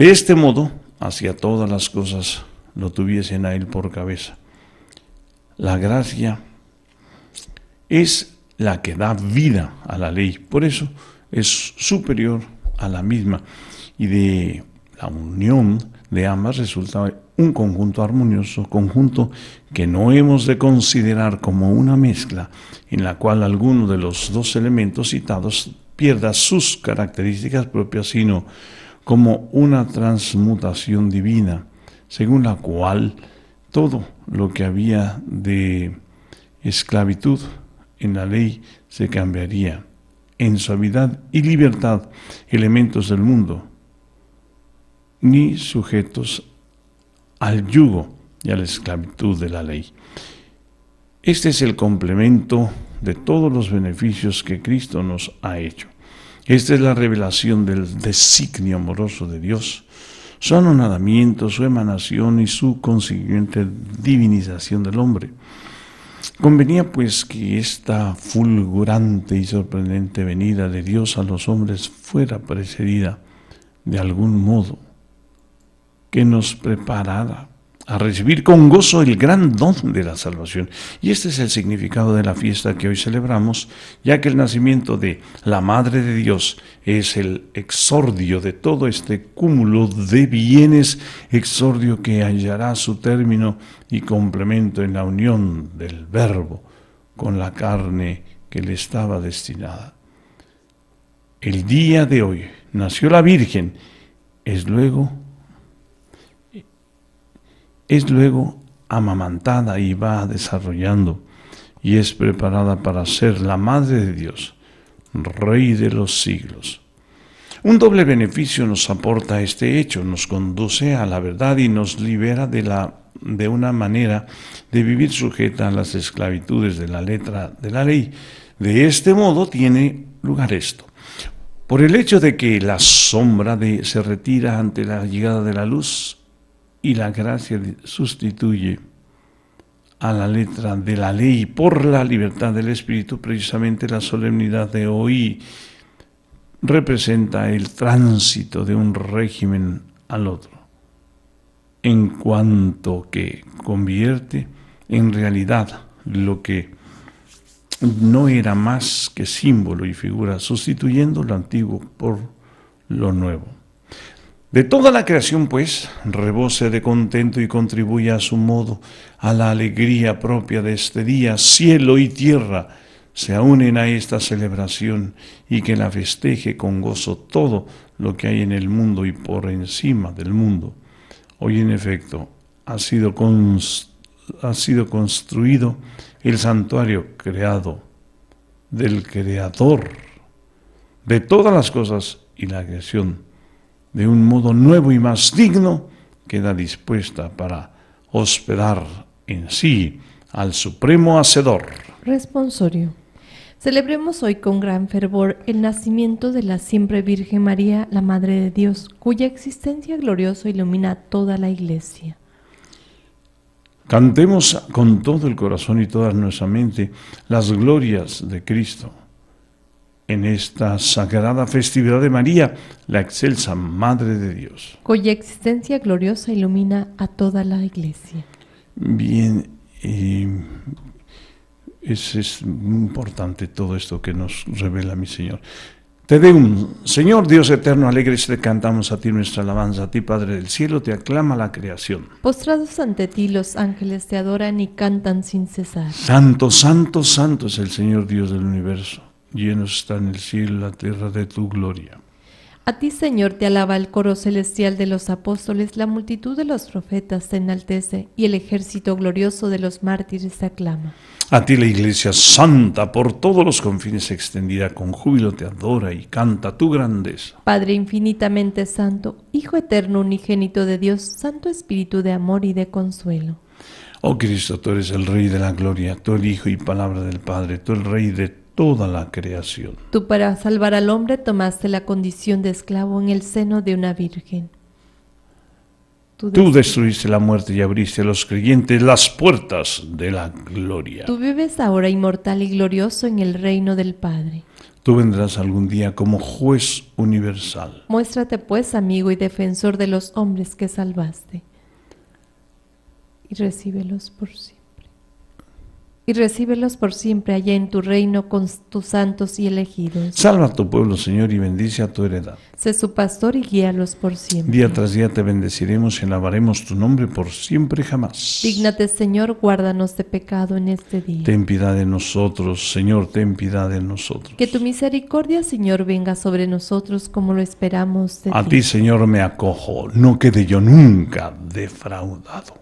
de este modo, hacia todas las cosas lo tuviesen a él por cabeza. La gracia es la que da vida a la ley, por eso es superior a la misma y de la unión de ambas resulta un conjunto armonioso, conjunto que no hemos de considerar como una mezcla en la cual alguno de los dos elementos citados pierda sus características propias, sino como una transmutación divina, según la cual todo lo que había de esclavitud en la ley se cambiaría en suavidad y libertad elementos del mundo, ni sujetos al yugo y a la esclavitud de la ley. Este es el complemento de todos los beneficios que Cristo nos ha hecho. Esta es la revelación del designio amoroso de Dios, su anonadamiento, su emanación y su consiguiente divinización del hombre. Convenía pues que esta fulgurante y sorprendente venida de Dios a los hombres fuera precedida de algún modo que nos preparara a recibir con gozo el gran don de la salvación. Y este es el significado de la fiesta que hoy celebramos, ya que el nacimiento de la Madre de Dios es el exordio de todo este cúmulo de bienes, exordio que hallará su término y complemento en la unión del Verbo con la carne que le estaba destinada. El día de hoy nació la Virgen, es luego es luego amamantada y va desarrollando y es preparada para ser la Madre de Dios, Rey de los siglos. Un doble beneficio nos aporta este hecho, nos conduce a la verdad y nos libera de, la, de una manera de vivir sujeta a las esclavitudes de la letra de la ley. De este modo tiene lugar esto. Por el hecho de que la sombra de, se retira ante la llegada de la luz, y la gracia sustituye a la letra de la ley por la libertad del Espíritu, precisamente la solemnidad de hoy representa el tránsito de un régimen al otro, en cuanto que convierte en realidad lo que no era más que símbolo y figura, sustituyendo lo antiguo por lo nuevo. De toda la creación, pues, rebose de contento y contribuye a su modo a la alegría propia de este día. Cielo y tierra se unen a esta celebración y que la festeje con gozo todo lo que hay en el mundo y por encima del mundo. Hoy, en efecto, ha sido, ha sido construido el santuario creado del Creador de todas las cosas y la creación de un modo nuevo y más digno, queda dispuesta para hospedar en sí al Supremo Hacedor.
Responsorio. Celebremos hoy con gran fervor el nacimiento de la siempre Virgen María, la Madre de Dios, cuya existencia gloriosa ilumina toda la Iglesia.
Cantemos con todo el corazón y toda nuestra mente las glorias de Cristo en esta sagrada festividad de María, la excelsa Madre de Dios.
Cuya existencia gloriosa ilumina a toda la iglesia.
Bien, es, muy importante todo esto que nos revela mi Señor. Te de un Señor Dios eterno, alegres te cantamos a ti nuestra alabanza, a ti Padre del cielo, te aclama la creación.
Postrados ante ti los ángeles te adoran y cantan sin cesar.
Santo, santo, santo es el Señor Dios del universo lleno está en el cielo la tierra de tu gloria.
A ti, Señor, te alaba el coro celestial de los apóstoles, la multitud de los profetas se enaltece y el ejército glorioso de los mártires se aclama.
A ti la iglesia santa por todos los confines extendida con júbilo te adora y canta tu grandeza.
Padre infinitamente santo, Hijo eterno unigénito de Dios, Santo Espíritu de amor y de consuelo.
Oh Cristo, tú eres el Rey de la gloria, tú el Hijo y palabra del Padre, tú el Rey de toda la creación.
Tú para salvar al hombre tomaste la condición de esclavo en el seno de una virgen. Tú,
destruiste la muerte y abriste a los creyentes las puertas de la gloria. Tú
vives ahora inmortal y glorioso en el reino del Padre.
Tú vendrás algún día como juez universal.
Muéstrate pues amigo y defensor de los hombres que salvaste y recíbelos por sí y recíbelos por siempre allá en tu reino con tus santos y elegidos.
Salva a tu pueblo, Señor, y bendice a tu heredad.
Sé su pastor y guíalos por siempre. Día
tras día te bendeciremos y alabaremos tu nombre por siempre y jamás.
Dígnate, Señor, guárdanos de pecado en este día.
Ten piedad de nosotros, Señor, ten piedad de nosotros.
Que tu misericordia, Señor, venga sobre nosotros como lo esperamos de ti. A ti,
Señor, me acojo, no quede yo nunca defraudado.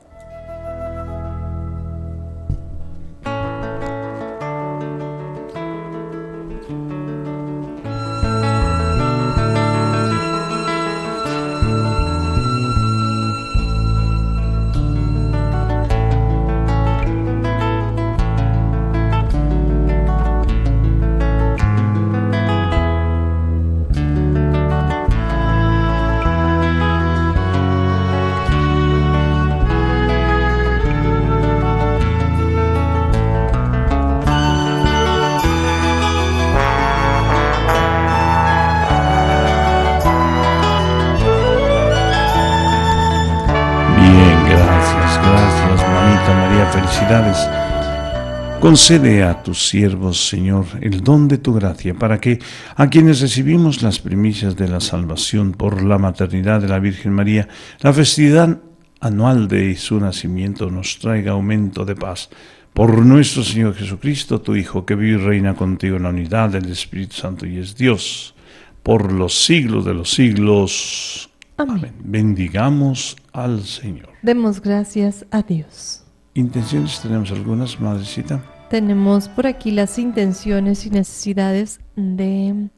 Concede a tus siervos, Señor, el don de tu gracia, para que a quienes recibimos las primicias de la salvación por la maternidad de la Virgen María, la festividad anual de su nacimiento nos traiga aumento de paz. Por nuestro Señor Jesucristo, tu Hijo, que vive y reina contigo en la unidad del Espíritu Santo y es Dios, por los siglos de los siglos. Amén. Bendigamos al Señor.
Demos gracias a Dios.
Intenciones tenemos algunas, madrecita.
Tenemos por aquí las intenciones y necesidades de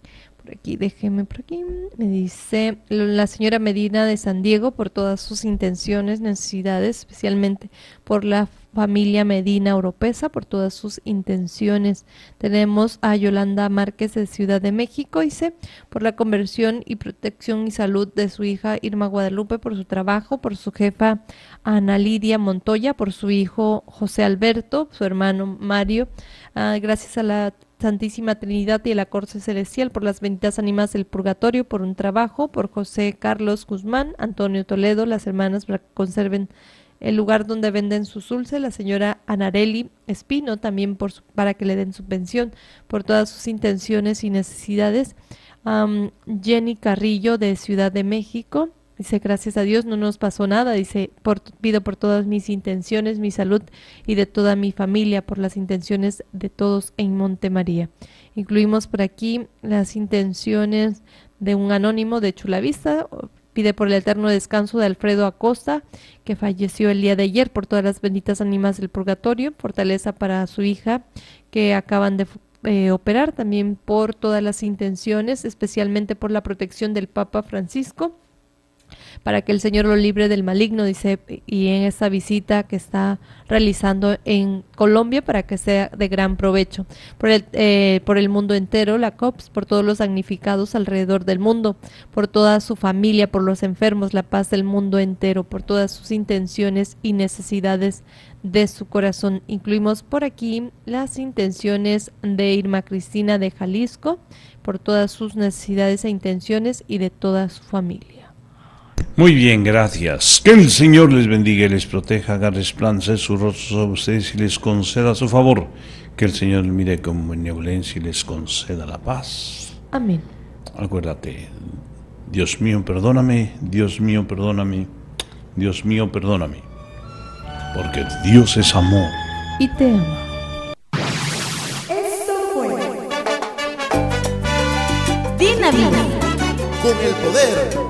por aquí, déjeme por aquí. Me dice la señora Medina de San Diego por todas sus intenciones, necesidades, especialmente por la familia Medina europea por todas sus intenciones. Tenemos a Yolanda Márquez de Ciudad de México, dice, por la conversión y protección y salud de su hija Irma Guadalupe, por su trabajo, por su jefa Ana Lidia Montoya, por su hijo José Alberto, su hermano Mario. Ah, gracias a la Santísima Trinidad y la Corte Celestial, por las benditas ánimas del Purgatorio, por un trabajo, por José Carlos Guzmán, Antonio Toledo, las hermanas para que conserven el lugar donde venden sus dulces, la señora Anareli Espino, también por para que le den su pensión, por todas sus intenciones y necesidades. Jenny Carrillo de Ciudad de México, Dice, gracias a Dios no nos pasó nada. Dice, por, pido por todas mis intenciones, mi salud y de toda mi familia, por las intenciones de todos en Monte María. Incluimos por aquí las intenciones de un anónimo de Chulavista. Pide por el eterno descanso de Alfredo Acosta, que falleció el día de ayer, por todas las benditas ánimas del purgatorio, fortaleza para su hija, que acaban de eh, operar, también por todas las intenciones, especialmente por la protección del Papa Francisco para que el Señor lo libre del maligno, dice, y en esta visita que está realizando en Colombia para que sea de gran provecho. Por el, eh, por el mundo entero, la COPS, por todos los damnificados alrededor del mundo, por toda su familia, por los enfermos, la paz del mundo entero, por todas sus intenciones y necesidades de su corazón. Incluimos por aquí las intenciones de Irma Cristina de Jalisco, por todas sus necesidades e intenciones y de toda su familia.
Muy bien, gracias. Que el Señor les bendiga y les proteja, haga resplandecer su rostro sobre ustedes y les conceda su favor. Que el Señor mire con benevolencia y les conceda la paz. Amén. Acuérdate, Dios mío, perdóname, Dios mío, perdóname, Dios mío, perdóname. Porque Dios es amor.
Y te amo. Esto
fue Dinamita.
Con el poder